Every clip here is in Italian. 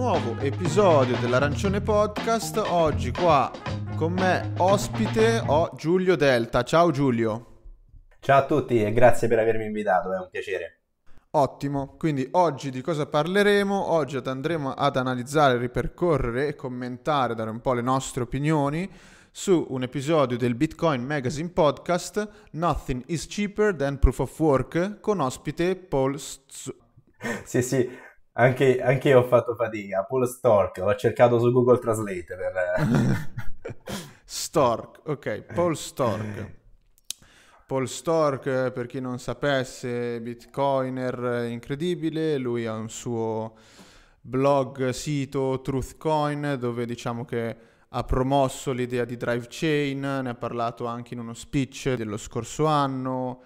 nuovo episodio dell'Arancione Podcast. Oggi qua con me ospite ho Giulio Delta. Ciao Giulio. Ciao a tutti e grazie per avermi invitato, è un piacere. Ottimo, quindi oggi di cosa parleremo? Oggi andremo ad analizzare, ripercorrere e commentare, dare un po' le nostre opinioni su un episodio del Bitcoin Magazine Podcast Nothing is cheaper than proof of work con ospite Paul Stzu. Sì, sì, anche, anche, io ho fatto fatica, Paul Stork, l'ho cercato su Google Translate per... Stork, ok, Paul Stork. Paul Stork, per chi non sapesse, bitcoiner eh, incredibile, lui ha un suo blog, sito Truthcoin, dove diciamo che ha promosso l'idea di drive chain, ne ha parlato anche in uno speech dello scorso anno,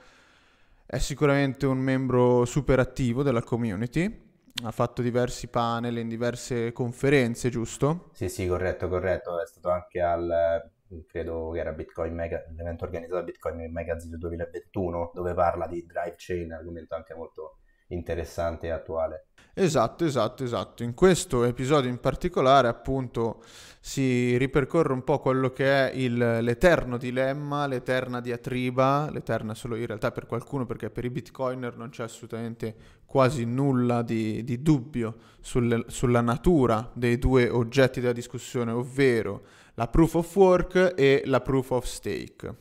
è sicuramente un membro super attivo della community ha fatto diversi panel in diverse conferenze, giusto? Sì, sì, corretto, corretto. È stato anche al, credo che era Bitcoin Mega, l'evento organizzato da Bitcoin Magazine 2021, dove parla di drive chain, argomento anche molto interessante e attuale. Esatto, esatto, esatto. In questo episodio in particolare, appunto, si ripercorre un po' quello che è il, l'eterno dilemma, l'eterna diatriba, l'eterna solo in realtà per qualcuno, perché per i bitcoiner non c'è assolutamente quasi nulla di, di dubbio sul, sulla natura dei due oggetti della discussione, ovvero la proof of work e la proof of stake.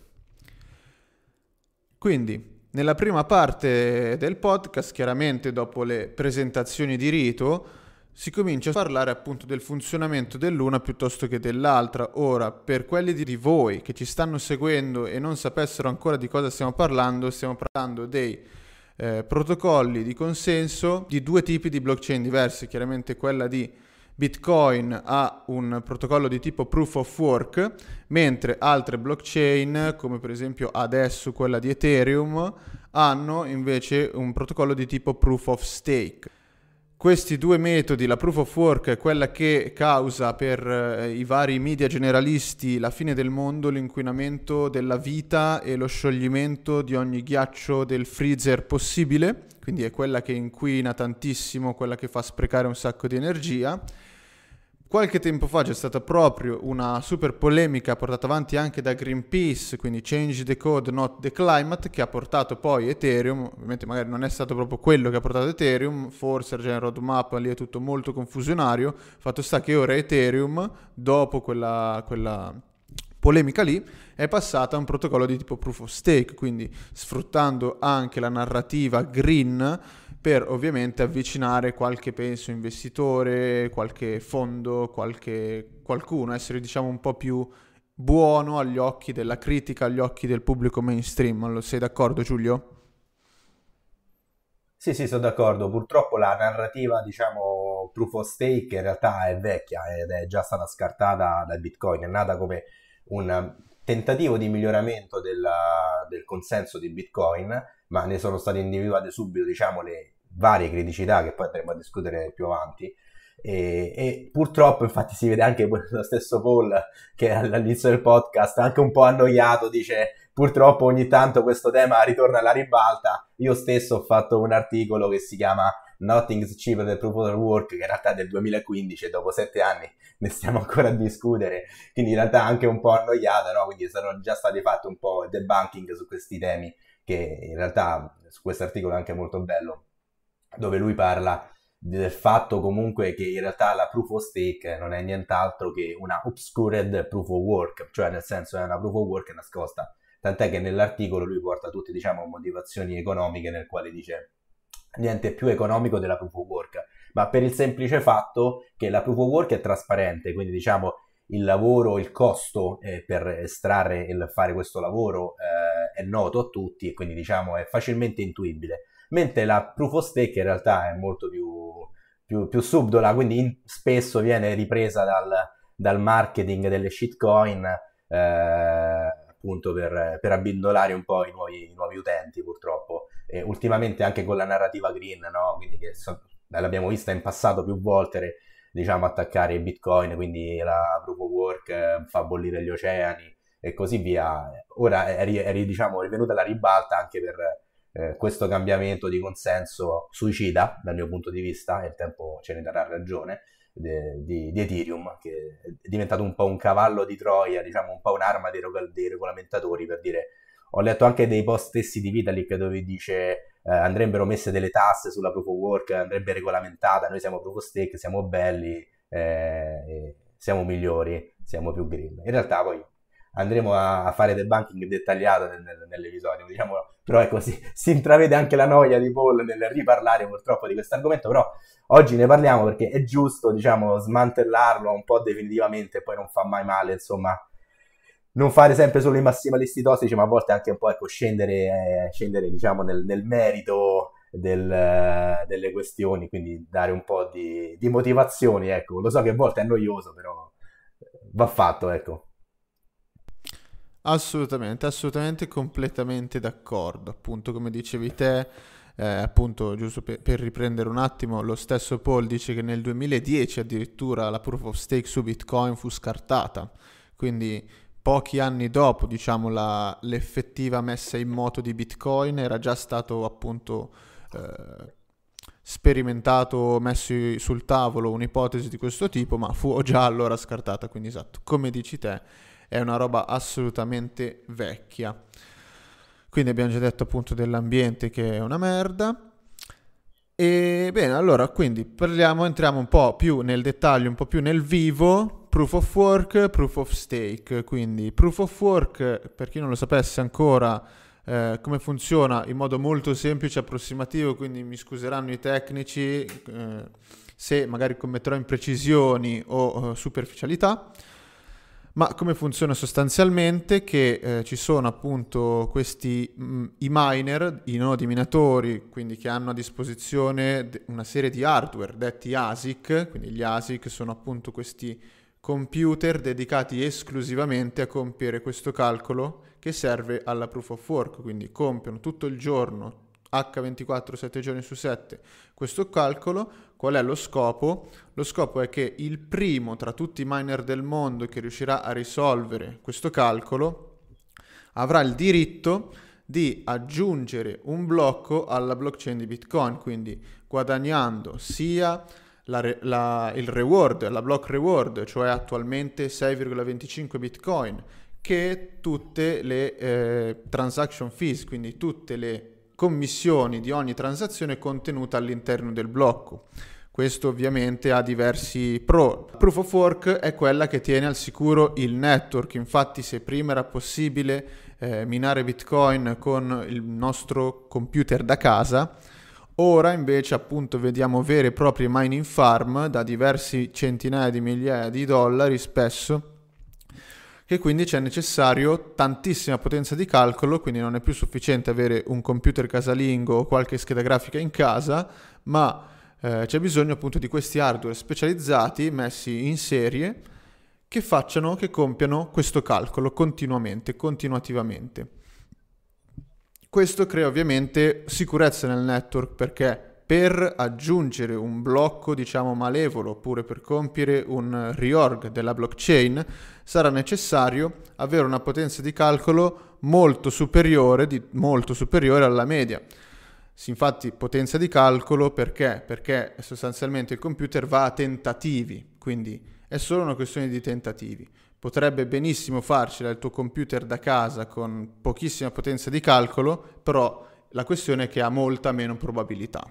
Quindi, nella prima parte del podcast, chiaramente dopo le presentazioni di rito, si comincia a parlare appunto del funzionamento dell'una piuttosto che dell'altra. Ora, per quelli di voi che ci stanno seguendo e non sapessero ancora di cosa stiamo parlando, stiamo parlando dei eh, protocolli di consenso di due tipi di blockchain diverse, chiaramente quella di Bitcoin ha un protocollo di tipo proof of work, mentre altre blockchain, come per esempio adesso quella di Ethereum, hanno invece un protocollo di tipo proof of stake. Questi due metodi, la proof of work è quella che causa per eh, i vari media generalisti la fine del mondo, l'inquinamento della vita e lo scioglimento di ogni ghiaccio del freezer possibile, quindi è quella che inquina tantissimo, quella che fa sprecare un sacco di energia Qualche tempo fa c'è stata proprio una super polemica portata avanti anche da Greenpeace, quindi Change the Code, not the Climate, che ha portato poi Ethereum, ovviamente magari non è stato proprio quello che ha portato Ethereum, forse c'è il roadmap, lì è tutto molto confusionario, fatto sta che ora Ethereum, dopo quella, quella polemica lì, è passata a un protocollo di tipo proof of stake, quindi sfruttando anche la narrativa green, per ovviamente avvicinare qualche, penso, investitore, qualche fondo, qualche, qualcuno, essere diciamo un po' più buono agli occhi della critica, agli occhi del pubblico mainstream. Lo Sei d'accordo Giulio? Sì, sì, sono d'accordo. Purtroppo la narrativa, diciamo, proof of stake in realtà è vecchia ed è già stata scartata dal Bitcoin. È nata come un tentativo di miglioramento della, del consenso di Bitcoin, ma ne sono state individuate subito, diciamo, le, varie criticità che poi andremo a discutere più avanti. E, e, purtroppo infatti si vede anche lo stesso Paul che all'inizio del podcast anche un po' annoiato dice purtroppo ogni tanto questo tema ritorna alla ribalta io stesso ho fatto un articolo che si chiama Nothing's Cheaper than Proof of Work che in realtà è del 2015 e dopo sette anni ne stiamo ancora a discutere quindi in realtà anche un po' annoiato no? quindi sono già stati fatti un po' debunking su questi temi che in realtà su questo articolo è anche molto bello dove lui parla del fatto comunque che in realtà la proof of stake non è nient'altro che una obscured proof of work, cioè nel senso è una proof of work nascosta. Tant'è che nell'articolo lui porta tutte, diciamo, motivazioni economiche nel quale dice niente più economico della proof of work, ma per il semplice fatto che la proof of work è trasparente, quindi diciamo il lavoro, il costo eh, per estrarre e fare questo lavoro eh, è noto a tutti e quindi diciamo è facilmente intuibile mentre la proof of stake in realtà è molto più, più, più subdola, quindi in, spesso viene ripresa dal, dal marketing delle shitcoin eh, appunto per, per, abbindolare un po' i nuovi, i nuovi utenti purtroppo, e ultimamente anche con la narrativa green, no? quindi che so, l'abbiamo vista in passato più volte diciamo attaccare bitcoin, quindi la proof of work eh, fa bollire gli oceani e così via. Ora è, è, è diciamo, rivenuta la ribalta anche per, eh, questo cambiamento di consenso suicida dal mio punto di vista, e il tempo ce ne darà ragione, de, di, di, Ethereum, che è diventato un po' un cavallo di Troia, diciamo un po' un'arma dei, dei regolamentatori per dire... Ho letto anche dei post stessi di Vitalik dove dice eh, andrebbero messe delle tasse sulla proof of work, andrebbe regolamentata, noi siamo proof of stake, siamo belli, eh, siamo migliori, siamo più green. In realtà poi andremo a fare del banking dettagliato nel, nell'episodio, diciamo però ecco, si, si intravede anche la noia di Paul nel riparlare purtroppo di questo argomento, però oggi ne parliamo perché è giusto, diciamo, smantellarlo un po' definitivamente, poi non fa mai male, insomma, non fare sempre solo i massimalisti tossici, ma a volte anche un po' ecco, scendere, eh, scendere diciamo, nel, nel merito del, delle questioni, quindi dare un po' di, di motivazioni, ecco. Lo so che a volte è noioso, però va fatto, ecco. Assolutamente, assolutamente, completamente d'accordo. Appunto, come dicevi te, eh, appunto, giusto per, per, riprendere un attimo, lo stesso Paul dice che nel 2010 addirittura la proof of stake su Bitcoin fu scartata, quindi pochi anni dopo, diciamo, la, l'effettiva messa in moto di Bitcoin era già stato appunto eh, sperimentato, messo sul tavolo un'ipotesi di questo tipo, ma fu già allora scartata, quindi esatto, come dici te è una roba assolutamente vecchia. Quindi abbiamo già detto appunto dell'ambiente che è una merda. E bene, allora quindi parliamo, entriamo un po' più nel dettaglio, un po' più nel vivo. Proof of work, proof of stake. Quindi proof of work, per chi non lo sapesse ancora, eh, come funziona in modo molto semplice, approssimativo, quindi mi scuseranno i tecnici eh, se magari commetterò imprecisioni o eh, superficialità. Ma come funziona sostanzialmente? Che eh, ci sono appunto questi mh, mm, i miner, i nodi minatori, quindi che hanno a disposizione una serie di hardware detti ASIC, quindi gli ASIC sono appunto questi computer dedicati esclusivamente a compiere questo calcolo che serve alla proof of work, quindi compiono tutto il giorno H24 7 giorni su 7 questo calcolo Qual è lo scopo? Lo scopo è che il primo tra tutti i miner del mondo che riuscirà a risolvere questo calcolo avrà il diritto di aggiungere un blocco alla blockchain di Bitcoin, quindi guadagnando sia la, la, il reward, la block reward, cioè attualmente 6,25 Bitcoin, che tutte le eh, transaction fees, quindi tutte le commissioni di ogni transazione contenuta all'interno del blocco. Questo ovviamente ha diversi pro. Proof of Work è quella che tiene al sicuro il network, infatti se prima era possibile eh, minare Bitcoin con il nostro computer da casa, ora invece appunto vediamo vere e proprie mining farm da diversi centinaia di migliaia di dollari spesso che quindi c'è necessario tantissima potenza di calcolo, quindi non è più sufficiente avere un computer casalingo o qualche scheda grafica in casa, ma eh, c'è bisogno appunto di questi hardware specializzati messi in serie che facciano, che compiano questo calcolo continuamente, continuativamente. Questo crea ovviamente sicurezza nel network perché per aggiungere un blocco diciamo malevolo oppure per compiere un reorg della blockchain sarà necessario avere una potenza di calcolo molto superiore, di, molto superiore alla media. Si infatti potenza di calcolo perché? Perché sostanzialmente il computer va a tentativi, quindi è solo una questione di tentativi. Potrebbe benissimo farcela il tuo computer da casa con pochissima potenza di calcolo, però la questione è che ha molta meno probabilità.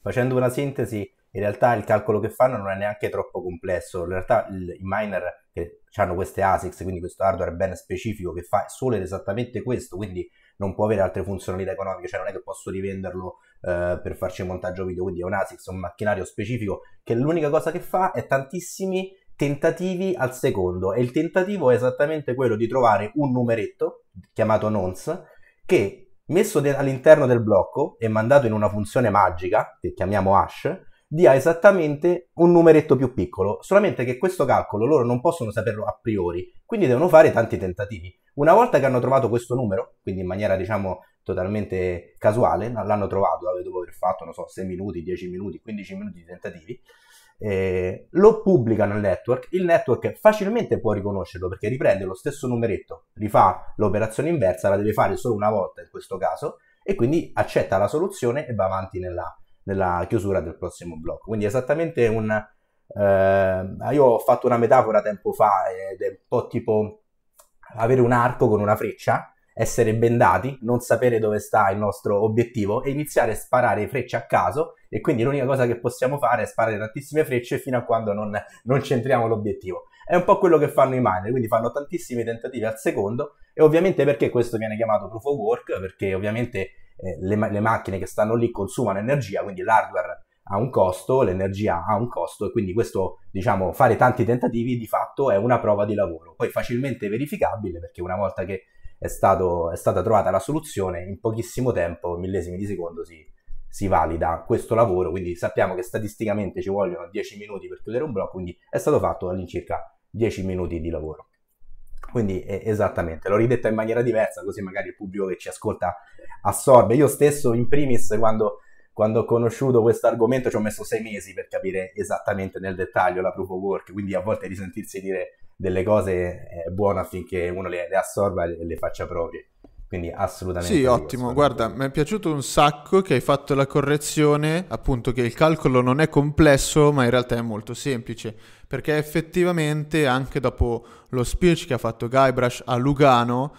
Facendo una sintesi, in realtà il calcolo che fanno non è neanche troppo complesso. In realtà i miner che hanno queste ASICS, quindi questo hardware ben specifico che fa solo ed esattamente questo, quindi non può avere altre funzionalità economiche, cioè non è che posso rivenderlo eh, per farci un montaggio video, quindi è un ASICS, un macchinario specifico che l'unica cosa che fa è tantissimi tentativi al secondo e il tentativo è esattamente quello di trovare un numeretto chiamato nonce che messo de- all'interno del blocco e mandato in una funzione magica che chiamiamo hash dia esattamente un numeretto più piccolo, solamente che questo calcolo loro non possono saperlo a priori, quindi devono fare tanti tentativi. Una volta che hanno trovato questo numero, quindi in maniera diciamo totalmente casuale, l'hanno trovato dopo aver fatto, non so, 6 minuti, 10 minuti, 15 minuti di tentativi, eh, lo pubblicano al network, il network facilmente può riconoscerlo perché riprende lo stesso numeretto, rifà l'operazione inversa, la deve fare solo una volta in questo caso e quindi accetta la soluzione e va avanti nella, nella chiusura del prossimo blocco. Quindi è esattamente un... Eh, io ho fatto una metafora tempo fa ed è un po' tipo avere un arco con una freccia, essere bendati, non sapere dove sta il nostro obiettivo e iniziare a sparare frecce a caso e quindi l'unica cosa che possiamo fare è sparare tantissime frecce fino a quando non, non centriamo l'obiettivo. È un po' quello che fanno i miner, quindi fanno tantissimi tentativi al secondo e ovviamente perché questo viene chiamato proof of work? Perché ovviamente eh, le, le macchine che stanno lì consumano energia, quindi l'hardware ha un costo, l'energia ha un costo e quindi questo, diciamo, fare tanti tentativi di fatto è una prova di lavoro. Poi facilmente verificabile perché una volta che è, stato, è stata trovata la soluzione, in pochissimo tempo, millesimi di secondo, si, si valida questo lavoro, quindi sappiamo che statisticamente ci vogliono 10 minuti per chiudere un blocco, quindi è stato fatto all'incirca 10 minuti di lavoro. Quindi eh, esattamente, l'ho ridetta in maniera diversa, così magari il pubblico che ci ascolta assorbe. Io stesso in primis quando quando ho conosciuto questo argomento ci ho messo sei mesi per capire esattamente nel dettaglio la proof of work, quindi a volte risentirsi dire delle cose è buono affinché uno le, le assorba e le faccia proprie. Quindi assolutamente. Sì, ottimo. Guarda, mi è piaciuto un sacco che hai fatto la correzione, appunto che il calcolo non è complesso, ma in realtà è molto semplice, perché effettivamente anche dopo lo speech che ha fatto Guybrush a Lugano,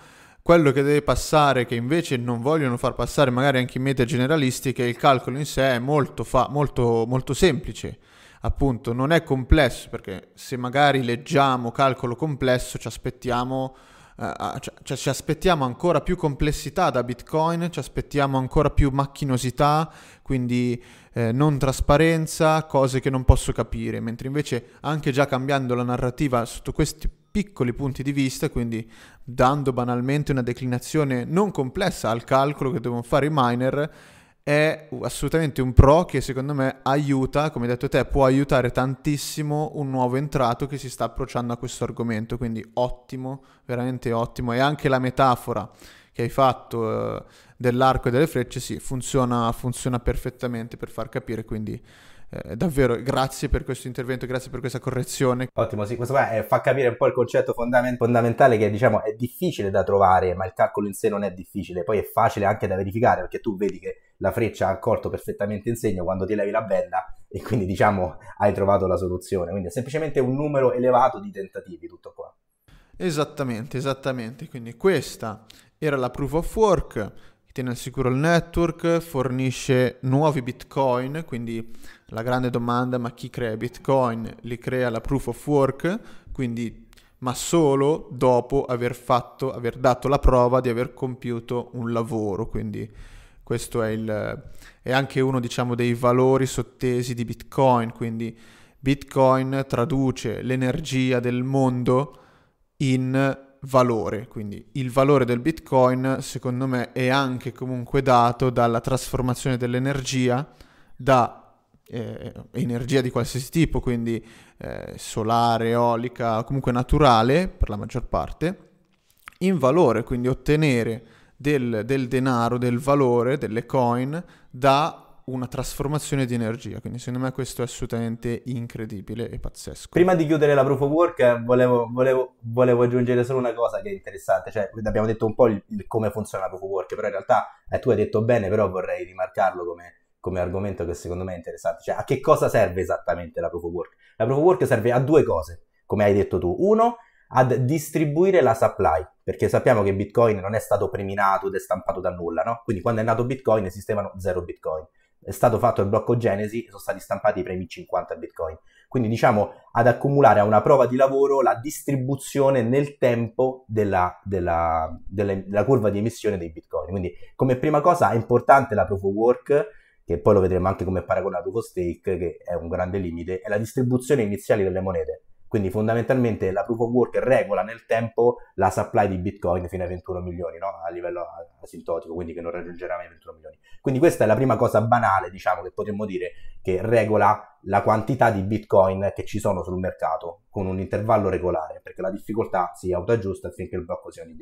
quello che deve passare, che invece non vogliono far passare magari anche in mete generalistiche, il calcolo in sé è molto, fa- molto, molto semplice appunto non è complesso perché se magari leggiamo calcolo complesso ci aspettiamo, eh, cioè, cioè, ci aspettiamo ancora più complessità da bitcoin ci aspettiamo ancora più macchinosità quindi eh, non trasparenza cose che non posso capire mentre invece anche già cambiando la narrativa sotto questi piccoli punti di vista, quindi dando banalmente una declinazione non complessa al calcolo che devono fare i miner, è assolutamente un pro che secondo me aiuta, come hai detto te, può aiutare tantissimo un nuovo entrato che si sta approcciando a questo argomento, quindi ottimo, veramente ottimo. E anche la metafora che hai fatto eh, dell'arco e delle frecce, sì, funziona, funziona perfettamente per far capire, quindi eh, davvero grazie per questo intervento, grazie per questa correzione. Ottimo, sì, questo qua è, eh, fa capire un po' il concetto fondament- fondamentale che diciamo è difficile da trovare, ma il calcolo in sé non è difficile, poi è facile anche da verificare perché tu vedi che la freccia ha colto perfettamente in segno quando ti levi la benda e quindi diciamo hai trovato la soluzione, quindi è semplicemente un numero elevato di tentativi, tutto qua. Esattamente, esattamente, quindi questa era la proof of work tiene al sicuro il network, fornisce nuovi bitcoin, quindi la grande domanda ma chi crea bitcoin? Li crea la proof of work, quindi ma solo dopo aver fatto, aver dato la prova di aver compiuto un lavoro, quindi questo è, il, è anche uno diciamo, dei valori sottesi di bitcoin, quindi bitcoin traduce l'energia del mondo in valore. Quindi il valore del Bitcoin, secondo me, è anche comunque dato dalla trasformazione dell'energia da eh, energia di qualsiasi tipo, quindi eh, solare, eolica, comunque naturale per la maggior parte, in valore, quindi ottenere del, del denaro, del valore, delle coin da una trasformazione di energia, quindi secondo me questo è assolutamente incredibile e pazzesco. Prima di chiudere la proof of work volevo, volevo, volevo aggiungere solo una cosa che è interessante, cioè abbiamo detto un po' il, il come funziona la proof of work, però in realtà eh, tu hai detto bene, però vorrei rimarcarlo come, come argomento che secondo me è interessante, cioè a che cosa serve esattamente la proof of work? La proof of work serve a due cose, come hai detto tu, uno a distribuire la supply, perché sappiamo che Bitcoin non è stato preminato ed è stampato da nulla, no? Quindi quando è nato Bitcoin esistevano zero Bitcoin è stato fatto il blocco Genesi sono stati stampati i primi 50 Bitcoin. Quindi diciamo ad accumulare a una prova di lavoro la distribuzione nel tempo della, della, della, della curva di emissione dei Bitcoin. Quindi come prima cosa è importante la proof of work, che poi lo vedremo anche come paragona alla proof of stake, che è un grande limite, è la distribuzione iniziale delle monete quindi fondamentalmente la proof of work regola nel tempo la supply di Bitcoin fino ai 21 milioni no? a livello asintotico, quindi che non raggiungerà mai i 21 milioni. Quindi questa è la prima cosa banale, diciamo, che potremmo dire che regola la quantità di Bitcoin che ci sono sul mercato con un intervallo regolare, perché la difficoltà si autoaggiusta affinché il blocco sia ogni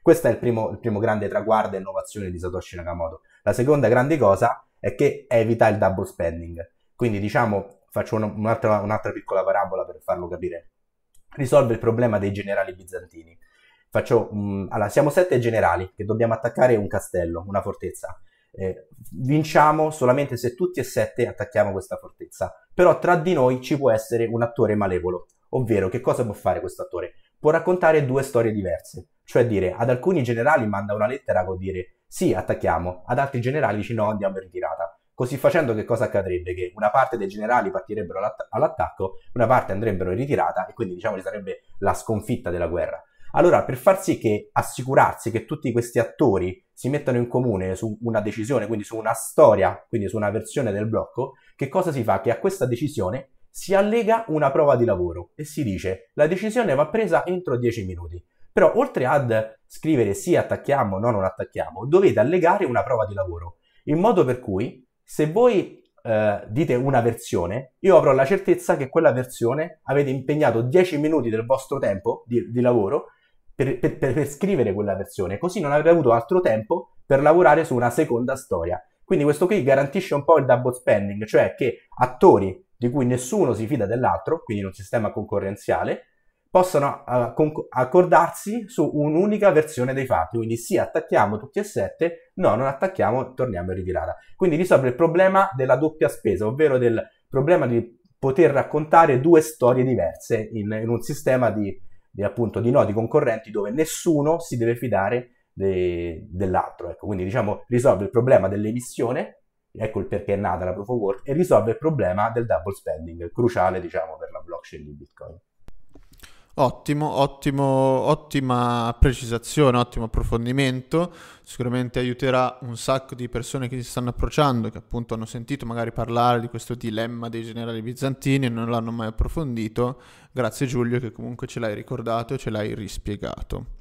Questo è il primo, il primo grande traguardo e innovazione di Satoshi Nakamoto. La seconda grande cosa è che evita il double spending. Quindi diciamo faccio un'altra, un'altra piccola parabola per farlo capire. Risolve il problema dei generali bizantini. Faccio, mh, mm, allora, siamo sette generali che dobbiamo attaccare un castello, una fortezza. Eh, vinciamo solamente se tutti e sette attacchiamo questa fortezza. Però tra di noi ci può essere un attore malevolo. Ovvero, che cosa può fare questo attore? Può raccontare due storie diverse. Cioè dire, ad alcuni generali manda una lettera con dire sì, attacchiamo, ad altri generali dice no, andiamo in ritirata. Così facendo che cosa accadrebbe? Che una parte dei generali partirebbero all'attacco, una parte andrebbero in ritirata e quindi diciamo ci sarebbe la sconfitta della guerra. Allora, per far sì che assicurarsi che tutti questi attori si mettano in comune su una decisione, quindi su una storia, quindi su una versione del blocco, che cosa si fa? Che a questa decisione si allega una prova di lavoro e si dice la decisione va presa entro 10 minuti. Però oltre ad scrivere sì attacchiamo no non attacchiamo, dovete allegare una prova di lavoro, in modo per cui se voi eh, dite una versione, io avrò la certezza che quella versione avete impegnato 10 minuti del vostro tempo di, di lavoro per, per, per, scrivere quella versione, così non avrete avuto altro tempo per lavorare su una seconda storia. Quindi questo qui garantisce un po' il double spending, cioè che attori di cui nessuno si fida dell'altro, quindi in un sistema concorrenziale, possano uh, eh, conc- accordarsi su un'unica versione dei fatti, quindi sì attacchiamo tutti e sette, no non attacchiamo, torniamo in ritirata. Quindi risolve il problema della doppia spesa, ovvero del problema di poter raccontare due storie diverse in, in un sistema di, di, appunto, di nodi concorrenti dove nessuno si deve fidare de- dell'altro. Ecco, quindi diciamo risolve il problema dell'emissione ecco il perché è nata la Proof of Work, e risolve il problema del double spending, cruciale diciamo per la blockchain di Bitcoin. Ottimo, ottimo, ottima precisazione, ottimo approfondimento, sicuramente aiuterà un sacco di persone che si stanno approcciando, che appunto hanno sentito magari parlare di questo dilemma dei generali bizantini e non l'hanno mai approfondito. Grazie Giulio che comunque ce l'hai ricordato e ce l'hai rispiegato.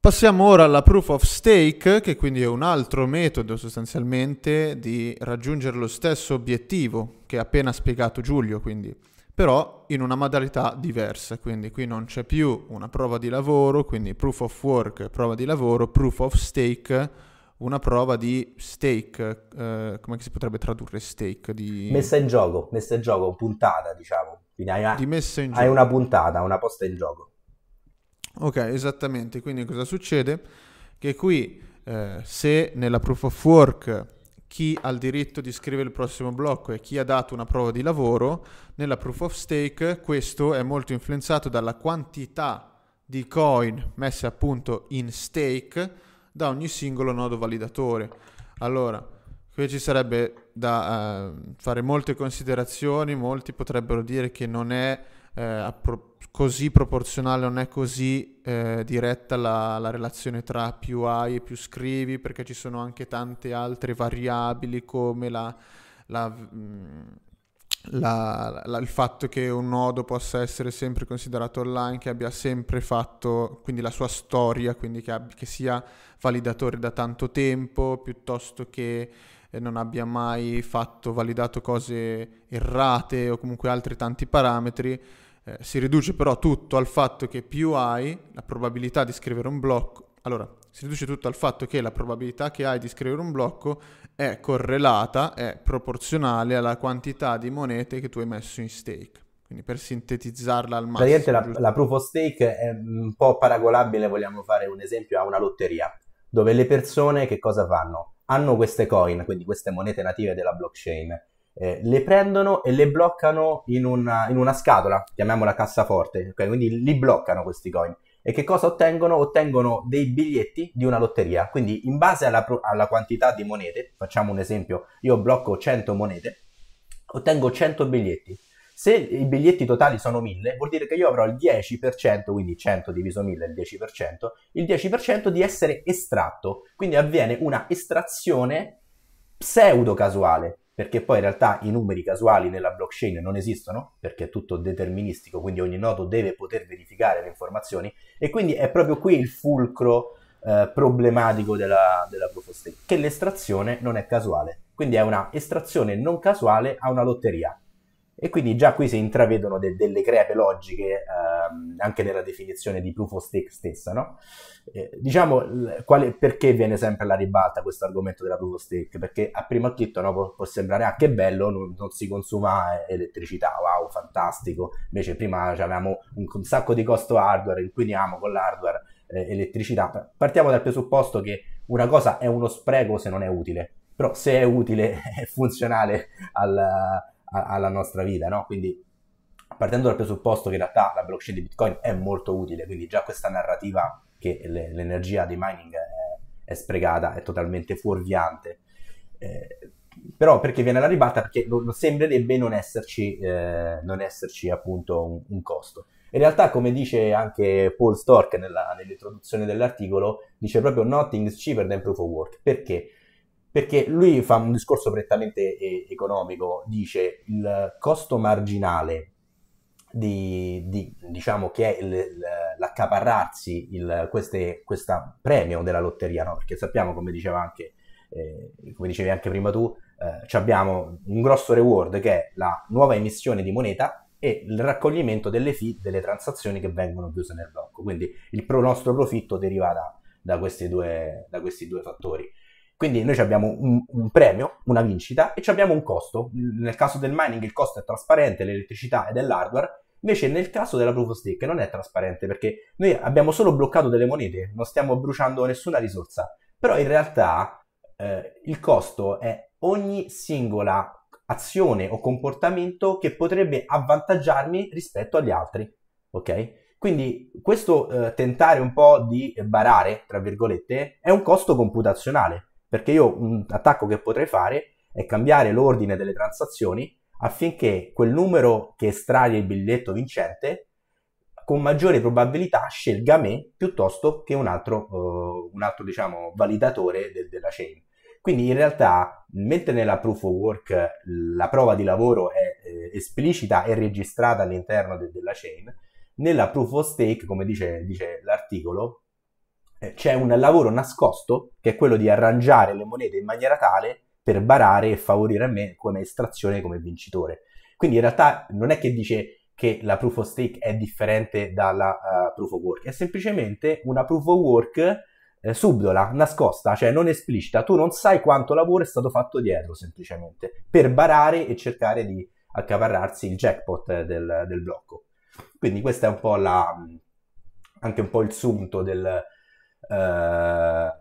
Passiamo ora alla proof of stake, che quindi è un altro metodo sostanzialmente di raggiungere lo stesso obiettivo che ha appena spiegato Giulio, quindi però in una modalità diversa, quindi qui non c'è più una prova di lavoro, quindi proof of work, prova di lavoro, proof of stake, una prova di stake, eh, come si potrebbe tradurre stake? Di... Messa in gioco, messa in gioco, puntata diciamo, quindi hai, una, di messa in gioco. hai una puntata, una posta in gioco. Ok, esattamente, quindi cosa succede? Che qui eh, se nella proof of work chi ha il diritto di scrivere il prossimo blocco e chi ha dato una prova di lavoro, nella proof of stake questo è molto influenzato dalla quantità di coin messe appunto in stake da ogni singolo nodo validatore. Allora, qui ci sarebbe da eh, fare molte considerazioni, molti potrebbero dire che non è eh, pro- così proporzionale, non è così eh, diretta la, la, relazione tra più hai e più scrivi, perché ci sono anche tante altre variabili come la, la, mm, il fatto che un nodo possa essere sempre considerato online, che abbia sempre fatto quindi la sua storia, quindi che, abbia, che sia validatore da tanto tempo, piuttosto che eh, non abbia mai fatto, validato cose errate o comunque altri tanti parametri. Eh, si riduce però tutto al fatto che più hai la probabilità di scrivere un blocco, allora si riduce tutto al fatto che la probabilità che hai di scrivere un blocco è correlata, è proporzionale alla quantità di monete che tu hai messo in stake. Quindi per sintetizzarla al massimo. la, la proof of stake è un po' paragonabile, vogliamo fare un esempio, a una lotteria, dove le persone che cosa fanno? hanno queste coin, quindi queste monete native della blockchain. Eh, le prendono e le bloccano in una, in una scatola, chiamiamola cassaforte, okay? quindi li bloccano questi coin. E che cosa ottengono? Ottengono dei biglietti di una lotteria, quindi in base alla, alla quantità di monete, facciamo un esempio, io blocco 100 monete, ottengo 100 biglietti. Se i biglietti totali sono 1000, vuol dire che io avrò il 10%, quindi 100 diviso 1000 è il 10%, il 10% di essere estratto. Quindi avviene una estrazione pseudo casuale, perché poi in realtà i numeri casuali nella blockchain non esistono, perché è tutto deterministico, quindi ogni nodo deve poter verificare le informazioni e quindi è proprio qui il fulcro eh, problematico della, della proof of stake, che l'estrazione non è casuale, quindi è una estrazione non casuale a una lotteria. E quindi già qui si intravedono de- delle crepe logiche ehm, anche nella definizione di proof of stake stessa, no? Eh, diciamo quale, perché viene sempre alla ribalta questo argomento della proof of stake? Perché a primo acchito no, può, può, sembrare anche ah, bello, non, non, si consuma eh, elettricità, wow, fantastico. Invece prima avevamo un, un sacco di costo hardware, inquiniamo con l'hardware eh, elettricità. Partiamo dal presupposto che una cosa è uno spreco se non è utile, però se è utile è funzionale al alla nostra vita, no? Quindi partendo dal presupposto che in realtà la blockchain di Bitcoin è molto utile, quindi già questa narrativa che le, l'energia di mining è, è, sprecata è totalmente fuorviante. Eh, però perché viene alla ribalta? Perché lo, lo sembrerebbe non esserci, eh, non esserci appunto un, un, costo. In realtà, come dice anche Paul Stork nella, nell'introduzione dell'articolo, dice proprio nothing is cheaper than proof of work. Perché? perché lui fa un discorso prettamente economico, dice il costo marginale di, di diciamo che è il, l'accaparrarsi il, queste, questa premio della lotteria, no? perché sappiamo come diceva anche eh, come dicevi anche prima tu, eh, abbiamo un grosso reward che è la nuova emissione di moneta e il raccoglimento delle fee delle transazioni che vengono chiuse nel blocco. Quindi il pro nostro profitto deriva da, da, questi, due, da questi due fattori. Quindi noi abbiamo un, un, premio, una vincita e abbiamo un costo. Nel caso del mining il costo è trasparente, l'elettricità è dell'hardware, invece nel caso della proof of stake non è trasparente perché noi abbiamo solo bloccato delle monete, non stiamo bruciando nessuna risorsa. Però in realtà eh, il costo è ogni singola azione o comportamento che potrebbe avvantaggiarmi rispetto agli altri, ok? Quindi questo eh, tentare un po' di barare, tra virgolette, è un costo computazionale. Perché io un attacco che potrei fare è cambiare l'ordine delle transazioni affinché quel numero che estrae il biglietto vincente con maggiore probabilità scelga me piuttosto che un altro, uh, un altro diciamo, validatore de- della chain. Quindi in realtà, mentre nella proof of work la prova di lavoro è eh, esplicita e registrata all'interno de- della chain, nella proof of stake, come dice, dice l'articolo, eh, c'è un lavoro nascosto che è quello di arrangiare le monete in maniera tale per barare e favorire me come estrazione come vincitore. Quindi in realtà non è che dice che la proof of stake è differente dalla uh, proof of work, è semplicemente una proof of work eh, subdola, nascosta, cioè non esplicita. Tu non sai quanto lavoro è stato fatto dietro semplicemente per barare e cercare di accaparrarsi il jackpot del, del blocco. Quindi questo è un po' la, anche un po' il sunto del, eh,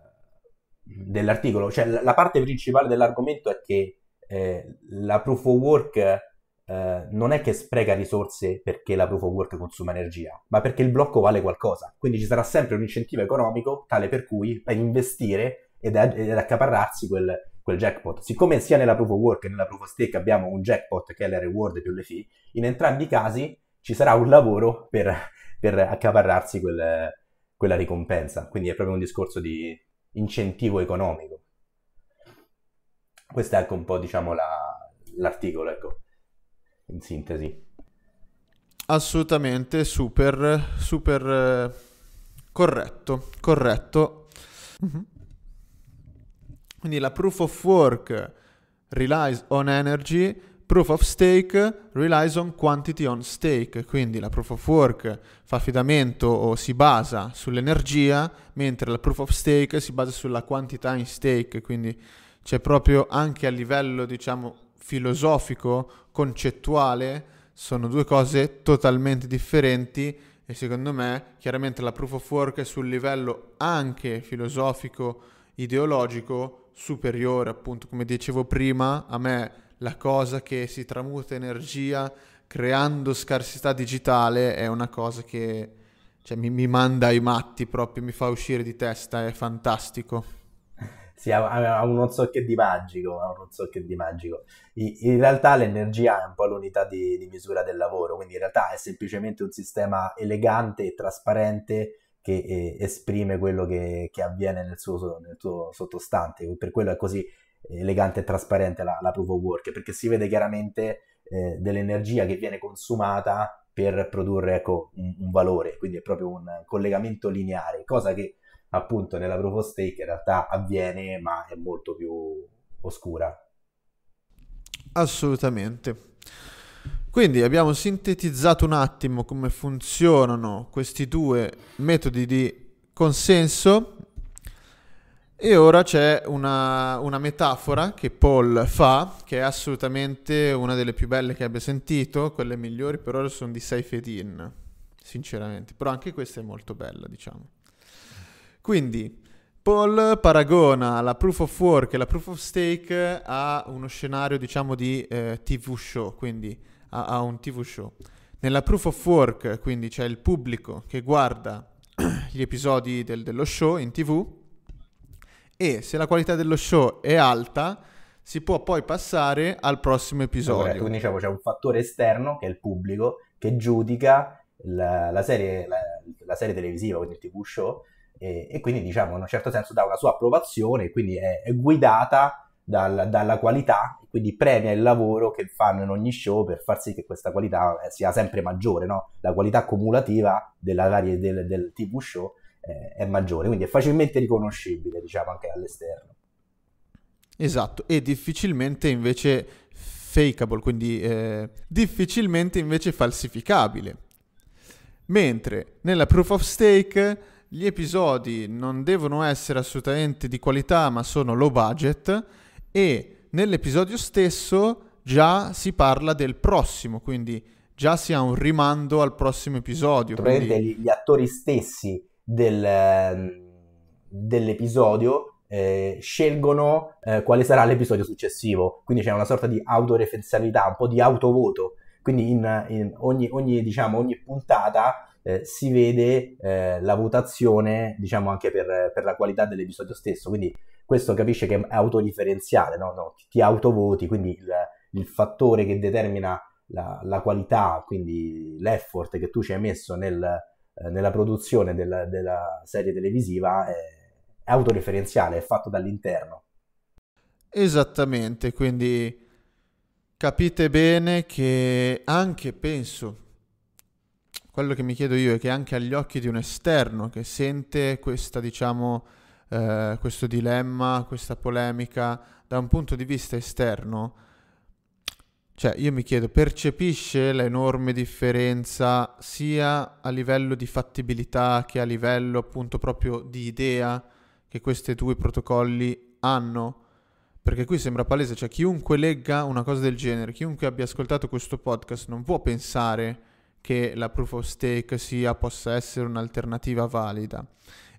dell'articolo, cioè la parte principale dell'argomento è che eh, la proof of work eh, non è che spreca risorse perché la proof of work consuma energia, ma perché il blocco vale qualcosa, quindi ci sarà sempre un incentivo economico tale per cui per investire ed, ed accaparrarsi quel, quel jackpot. Siccome sia nella proof of work che nella proof of stake abbiamo un jackpot che è la reward più le fee, in entrambi i casi ci sarà un lavoro per, per accaparrarsi quel, quella ricompensa, quindi è proprio un discorso di incentivo economico. Questo è anche un po', diciamo, la, l'articolo, ecco, in sintesi. Assolutamente, super, super corretto, corretto. Mhm. Quindi la proof of work relies on energy Proof of stake relies on quantity on stake, quindi la proof of work fa affidamento o si basa sull'energia, mentre la proof of stake si basa sulla quantità in stake, quindi c'è proprio anche a livello, diciamo, filosofico, concettuale, sono due cose totalmente differenti e secondo me chiaramente la proof of work è sul livello anche filosofico ideologico superiore, appunto, come dicevo prima, a me la cosa che si tramuta energia creando scarsità digitale è una cosa che cioè, mi, mi, manda ai matti proprio, mi fa uscire di testa, è fantastico. Sì, ha, ha uno zocchetto di magico, ha uno zocchetto di magico. in realtà l'energia è un po' l'unità di, di misura del lavoro, quindi in realtà è semplicemente un sistema elegante e trasparente che eh, esprime quello che, che avviene nel suo, nel suo, sottostante, per quello è così elegante e trasparente la, la proof of work, perché si vede chiaramente eh, dell'energia che viene consumata per produrre ecco, un, un, valore, quindi è proprio un collegamento lineare, cosa che appunto nella proof of stake in realtà avviene ma è molto più oscura. Assolutamente. Quindi abbiamo sintetizzato un attimo come funzionano questi due metodi di consenso e ora c'è una, una, metafora che Paul fa, che è assolutamente una delle più belle che abbia sentito, quelle migliori per ora sono di Saif Edin, sinceramente, però anche questa è molto bella, diciamo. Quindi, Paul paragona la proof of work e la proof of stake a uno scenario, diciamo, di eh, TV show, quindi a, a un TV show. Nella proof of work, quindi c'è il pubblico che guarda gli episodi del, dello show in TV e se la qualità dello show è alta si può poi passare al prossimo episodio. Come dicevo, c'è un fattore esterno che è il pubblico che giudica la, la, serie, la, la serie, televisiva, quindi il TV show, e, e, quindi diciamo in un certo senso dà una sua approvazione, quindi è, è guidata dal, dalla qualità, quindi premia il lavoro che fanno in ogni show per far sì che questa qualità eh, sia sempre maggiore, no? la qualità cumulativa della, del, del TV show eh, è maggiore, quindi è facilmente riconoscibile, diciamo, anche all'esterno. Esatto, e difficilmente invece fakeable, quindi eh, difficilmente invece falsificabile. Mentre nella proof of stake gli episodi non devono essere assolutamente di qualità, ma sono low budget e nell'episodio stesso già si parla del prossimo, quindi già si ha un rimando al prossimo episodio. Quindi... gli attori stessi del, ehm, dell'episodio eh, scelgono eh, quale sarà l'episodio successivo. Quindi c'è una sorta di autoreferenzialità, un po' di autovoto. Quindi in, in ogni, ogni, diciamo, ogni, puntata eh, si vede eh, la votazione diciamo, anche per, per, la qualità dell'episodio stesso. Quindi questo capisce che è autodifferenziale, no? No, ti autovoti, quindi il, il fattore che determina la, la, qualità, quindi l'effort che tu ci hai messo nel, eh, nella produzione della, della serie televisiva è, eh, è, autoreferenziale, è fatto dall'interno. Esattamente, quindi capite bene che anche penso, quello che mi chiedo io è che anche agli occhi di un esterno che sente questa, diciamo, eh, questo dilemma, questa polemica da un punto di vista esterno, cioè, io mi chiedo, percepisce l'enorme differenza sia a livello di fattibilità che a livello appunto proprio di idea che questi due protocolli hanno? Perché qui sembra palese, cioè chiunque legga una cosa del genere, chiunque abbia ascoltato questo podcast non può pensare che la proof of stake sia, possa essere un'alternativa valida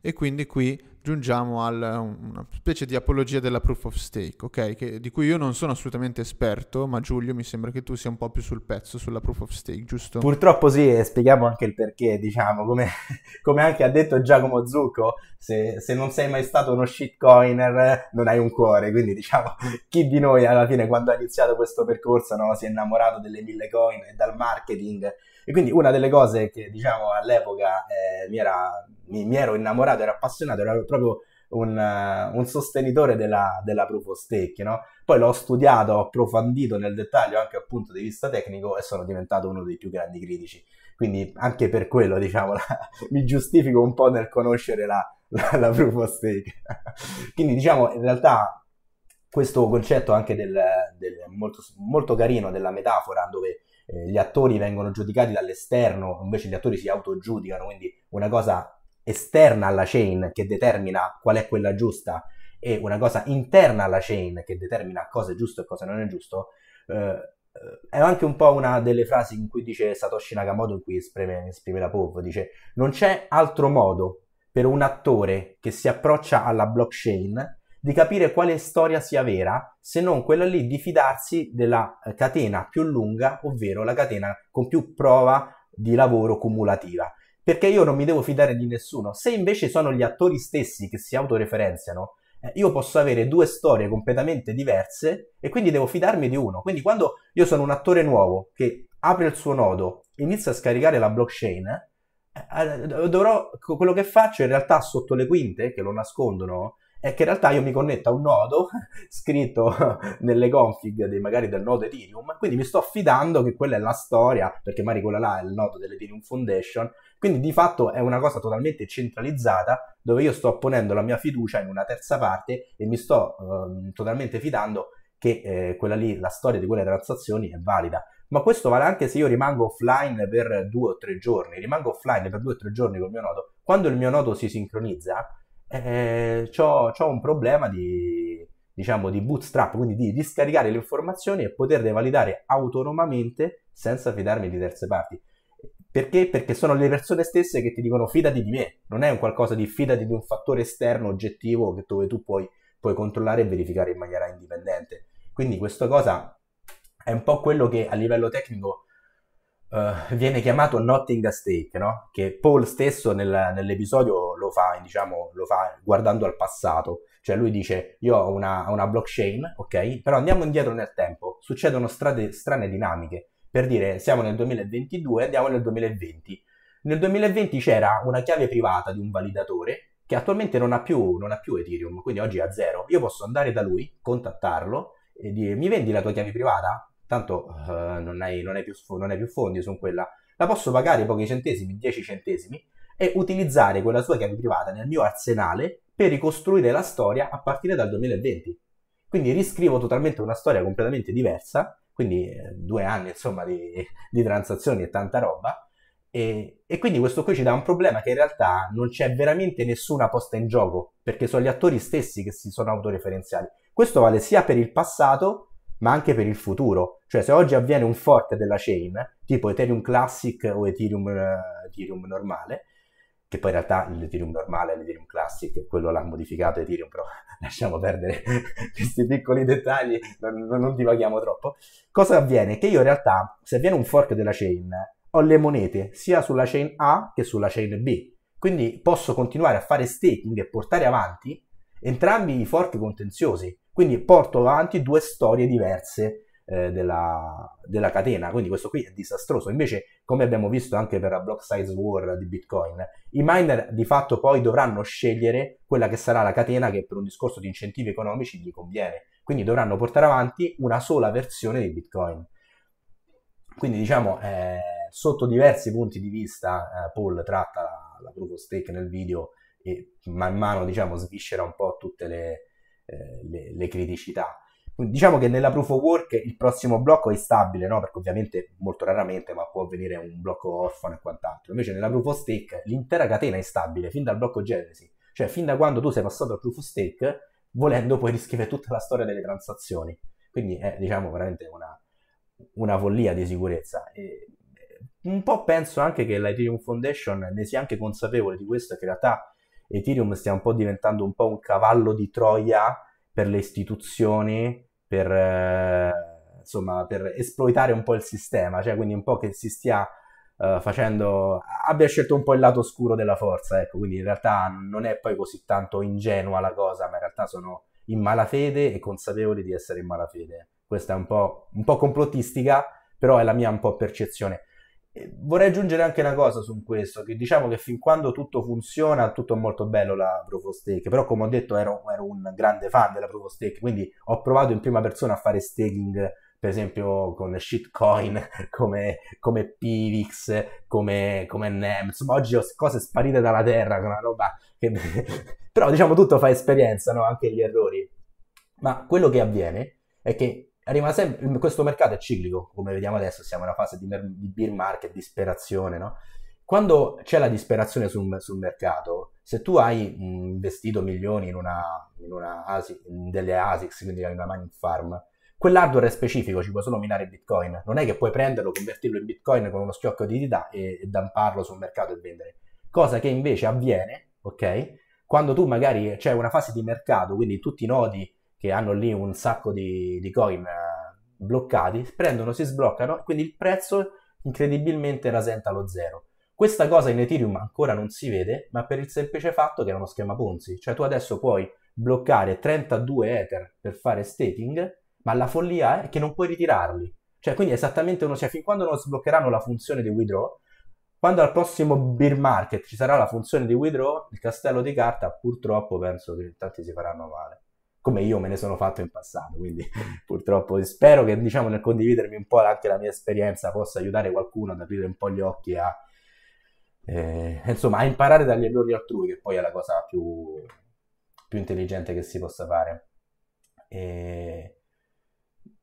e quindi qui giungiamo a eh, una specie di apologia della proof of stake, ok? che, di cui io non sono assolutamente esperto, ma Giulio mi sembra che tu sia un po' più sul pezzo sulla proof of stake, giusto? Purtroppo sì, e spieghiamo anche il perché, diciamo, come, come anche ha detto Giacomo Zucco, se, se, non sei mai stato uno shitcoiner non hai un cuore, quindi diciamo chi di noi alla fine quando ha iniziato questo percorso no, si è innamorato delle mille coin e dal marketing e quindi una delle cose che diciamo all'epoca eh, mi, era, mi, mi, ero innamorato, ero appassionato, ero proprio un, uh, un sostenitore della, della proof of stake, no? Poi l'ho studiato, ho approfondito nel dettaglio anche dal punto di vista tecnico e sono diventato uno dei più grandi critici. Quindi anche per quello, diciamo, la, mi giustifico un po' nel conoscere la, la, la proof of stake. quindi diciamo, in realtà questo concetto anche del, del molto, molto, carino della metafora dove eh, gli attori vengono giudicati dall'esterno, invece gli attori si autogiudicano, quindi una cosa esterna alla chain che determina qual è quella giusta e una cosa interna alla chain che determina cosa è giusto e cosa non è giusto, eh, eh è anche un po' una delle frasi in cui dice Satoshi Nakamoto, in cui esprime, esprime la POV, dice non c'è altro modo per un attore che si approccia alla blockchain di capire quale storia sia vera, se non quella lì di fidarsi della eh, catena più lunga, ovvero la catena con più prova di lavoro cumulativa. Perché io non mi devo fidare di nessuno. Se invece sono gli attori stessi che si autoreferenziano, eh, io posso avere due storie completamente diverse e quindi devo fidarmi di uno. Quindi quando io sono un attore nuovo che apre il suo nodo, inizia a scaricare la blockchain, eh, dovrò, quello che faccio in realtà sotto le quinte, che lo nascondono, è che in realtà io mi connetto a un nodo scritto nelle config dei, magari del nodo Ethereum, quindi mi sto fidando che quella è la storia, perché magari quella là è il nodo dell'Ethereum Foundation, quindi di fatto è una cosa totalmente centralizzata dove io sto ponendo la mia fiducia in una terza parte e mi sto eh, totalmente fidando che eh, quella lì, la storia di quelle transazioni è valida. Ma questo vale anche se io rimango offline per due o tre giorni, rimango offline per due o tre giorni col mio nodo. Quando il mio nodo si sincronizza, eh, ho un problema di, diciamo, di bootstrap, quindi di, di scaricare le informazioni e poterle validare autonomamente senza fidarmi di terze parti. Perché? Perché sono le persone stesse che ti dicono fidati di me, non è un qualcosa di fidati di un fattore esterno oggettivo che, dove tu puoi, puoi, controllare e verificare in maniera indipendente. Quindi questa cosa è un po' quello che a livello tecnico eh, viene chiamato Notting a Stake, no? che Paul stesso nel, nell'episodio lo fa, diciamo, lo fa guardando al passato, cioè lui dice io ho una, una blockchain, ok? Però andiamo indietro nel tempo, succedono strade, strane dinamiche, per dire siamo nel 2022, andiamo nel 2020. Nel 2020 c'era una chiave privata di un validatore che attualmente non ha più, non ha più Ethereum, quindi oggi è a zero. Io posso andare da lui, contattarlo e dire mi vendi la tua chiave privata? tanto eh, non, hai, non, hai più, non hai più fondi su quella, la posso pagare pochi centesimi, 10 centesimi, e utilizzare quella sua chiave privata nel mio arsenale per ricostruire la storia a partire dal 2020. Quindi riscrivo totalmente una storia completamente diversa, quindi eh, due anni insomma di, di, transazioni e tanta roba, e, e quindi questo qui ci dà un problema che in realtà non c'è veramente nessuna posta in gioco, perché sono gli attori stessi che si sono autoreferenziali. Questo vale sia per il passato ma anche per il futuro. Cioè, se oggi avviene un fork della chain, tipo Ethereum Classic o Ethereum, eh, Ethereum normale, che poi in realtà l'Ethereum normale è l'Ethereum Classic, quello l'ha modificato Ethereum, però lasciamo perdere questi piccoli dettagli, non, non divaghiamo troppo. Cosa avviene? Che io in realtà, se avviene un fork della chain, ho le monete sia sulla chain A che sulla chain B. Quindi posso continuare a fare staking e portare avanti entrambi i fork contenziosi quindi porto avanti due storie diverse eh, della, della, catena, quindi questo qui è disastroso. Invece, come abbiamo visto anche per la block size war di Bitcoin, i miner di fatto poi dovranno scegliere quella che sarà la catena che per un discorso di incentivi economici gli conviene. Quindi dovranno portare avanti una sola versione di Bitcoin. Quindi diciamo, eh, sotto diversi punti di vista, eh, Paul tratta la, la proof of stake nel video e man mano diciamo sviscera un po' tutte le, eh, le, le, criticità. Quindi diciamo che nella proof of work il prossimo blocco è stabile, no? perché ovviamente molto raramente ma può avvenire un blocco orfano e quant'altro. Invece nella proof of stake l'intera catena è stabile fin dal blocco Genesi, cioè fin da quando tu sei passato al proof of stake, volendo puoi riscrivere tutta la storia delle transazioni. Quindi è diciamo veramente una, una follia di sicurezza. E un po' penso anche che l'Ethereum Foundation ne sia anche consapevole di questo, che in realtà Ethereum stia un po' diventando un po' un cavallo di Troia per le istituzioni, per, eh, insomma, per esploitare un po' il sistema, cioè quindi un po' che si stia eh, facendo, abbia scelto un po' il lato scuro della forza, ecco, quindi in realtà non è poi così tanto ingenua la cosa, ma in realtà sono in malafede e consapevoli di essere in malafede. Questa è un po', un po complottistica, però è la mia un po' percezione vorrei aggiungere anche una cosa su questo, che diciamo che fin quando tutto funziona, tutto è molto bello la Proof of Stake, però come ho detto ero, ero un grande fan della Proof of Stake, quindi ho provato in prima persona a fare staking per esempio con shitcoin come, come Pivix, come, come NEM, insomma oggi ho cose sparite dalla terra, una roba che... però diciamo tutto fa esperienza, no? anche gli errori. Ma quello che avviene è che rimane sempre, questo mercato è ciclico, come vediamo adesso, siamo in una fase di, mer- di bear market, disperazione, no? Quando c'è la disperazione sul, sul mercato, se tu hai investito milioni in, una, in, una ASI, in delle ASICS, quindi in una mining farm, quell'hardware specifico ci può solo minare Bitcoin. Non è che puoi prenderlo, convertirlo in Bitcoin con uno schiocco di dita e, e damparlo sul mercato e vendere. Cosa che invece avviene, ok? Quando tu magari c'è una fase di mercato, quindi tutti i nodi che hanno lì un sacco di, di coin eh, bloccati, prendono, si sbloccano, quindi il prezzo incredibilmente rasenta lo zero. Questa cosa in Ethereum ancora non si vede, ma per il semplice fatto che è uno schema Ponzi, cioè tu adesso puoi bloccare 32 Ether per fare staking, ma la follia è che non puoi ritirarli. Cioè, quindi esattamente uno, cioè fin quando non sbloccheranno la funzione di withdraw, quando al prossimo beer market ci sarà la funzione di withdraw, il castello di carta purtroppo penso che tanti si faranno male come io me ne sono fatto in passato, quindi mm. purtroppo spero che diciamo nel condividermi un po' anche la mia esperienza possa aiutare qualcuno ad aprire un po' gli occhi a, eh, insomma, a imparare dagli errori altrui, che poi è la cosa più, più intelligente che si possa fare. E...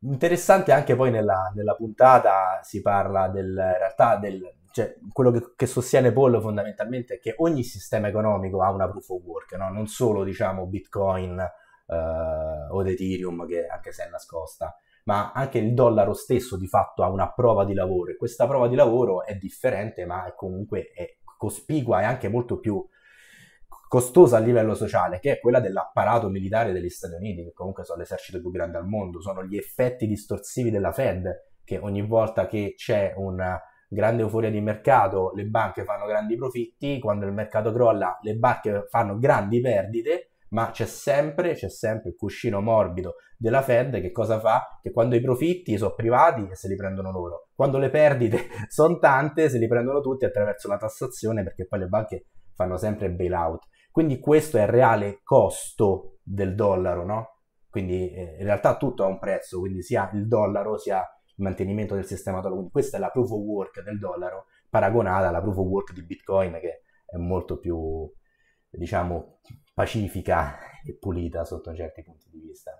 Interessante anche poi nella, nella, puntata si parla del, in realtà del, cioè, quello che, che, sostiene Paul fondamentalmente è che ogni sistema economico ha una proof of work, no? non solo diciamo Bitcoin, eh, o di Ethereum che anche se è nascosta, ma anche il dollaro stesso di fatto ha una prova di lavoro e questa prova di lavoro è differente ma è comunque è cospicua e anche molto più costosa a livello sociale, che è quella dell'apparato militare degli Stati Uniti, che comunque sono l'esercito più grande al mondo, sono gli effetti distorsivi della Fed, che ogni volta che c'è una grande euforia di mercato, le banche fanno grandi profitti, quando il mercato crolla, le banche fanno grandi perdite ma c'è sempre, c'è sempre il cuscino morbido della Fed che cosa fa? Che quando i profitti sono privati e se li prendono loro, quando le perdite sono tante se li prendono tutti attraverso la tassazione perché poi le banche fanno sempre bailout. Quindi questo è il reale costo del dollaro, no? Quindi eh, in realtà tutto ha un prezzo, quindi sia il dollaro sia il mantenimento del sistema dollaro. Quindi questa è la proof of work del dollaro paragonata alla proof of work di Bitcoin che è molto più, diciamo, pacifica e pulita sotto certi punti di vista.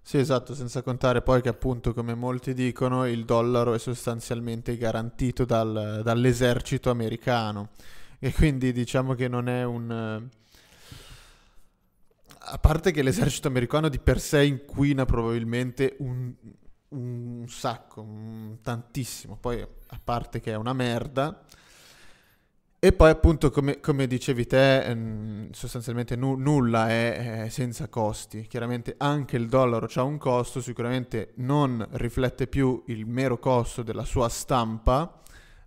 Sì, esatto, senza contare poi che appunto, come molti dicono, il dollaro è sostanzialmente garantito dal, dall'esercito americano e quindi diciamo che non è un... A parte che l'esercito americano di per sé inquina probabilmente un, un sacco, un, tantissimo, poi a parte che è una merda, e poi appunto come, come dicevi te, ehm, sostanzialmente nu- nulla è, è, senza costi, chiaramente anche il dollaro ha un costo, sicuramente non riflette più il mero costo della sua stampa,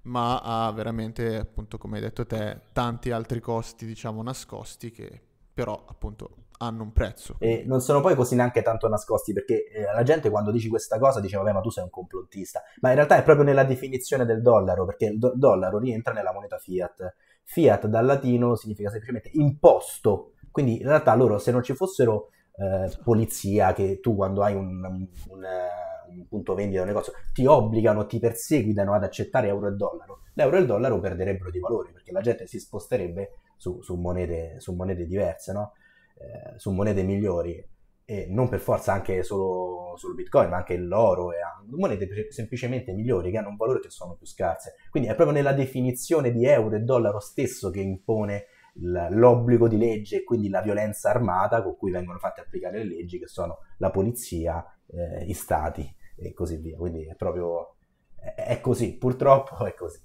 ma ha veramente appunto come hai detto te tanti altri costi diciamo nascosti che però appunto hanno un prezzo. E non sono poi così neanche tanto nascosti, perché eh, la gente quando dici questa cosa dice vabbè ma tu sei un complottista, ma in realtà è proprio nella definizione del dollaro, perché il do- dollaro rientra nella moneta fiat. Fiat dal latino significa semplicemente imposto, quindi in realtà loro se non ci fossero eh, polizia che tu quando hai un, un, un, eh, punto vendita, un negozio, ti obbligano, ti perseguitano ad accettare euro e dollaro, l'euro e il dollaro perderebbero di valore perché la gente si sposterebbe su, su, monete, su monete diverse, no? eh, su monete migliori e non per forza anche solo, sul bitcoin ma anche l'oro e monete semplicemente migliori che hanno un valore che sono più scarse quindi è proprio nella definizione di euro e dollaro stesso che impone l'obbligo di legge e quindi la violenza armata con cui vengono fatte applicare le leggi che sono la polizia, eh, i stati e così via. Quindi è proprio è così, purtroppo è così.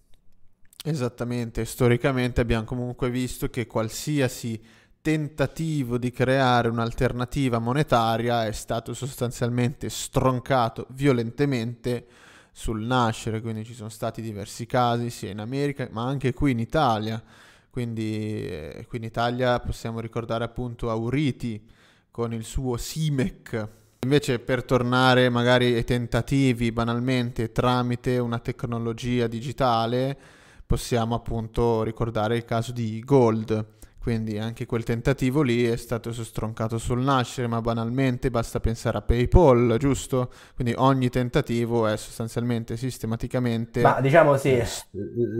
Esattamente, storicamente abbiamo comunque visto che qualsiasi tentativo di creare un'alternativa monetaria è stato sostanzialmente stroncato violentemente sul nascere, quindi ci sono stati diversi casi sia in America ma anche qui in Italia. Quindi eh, qui in Italia possiamo ricordare appunto Auriti con il suo SIMEC. Invece per tornare magari ai tentativi banalmente tramite una tecnologia digitale possiamo appunto ricordare il caso di Gold quindi anche quel tentativo lì è stato stroncato sul nascere, ma banalmente basta pensare a PayPal, giusto? Quindi ogni tentativo è sostanzialmente sistematicamente. Ma diciamo sì, eh.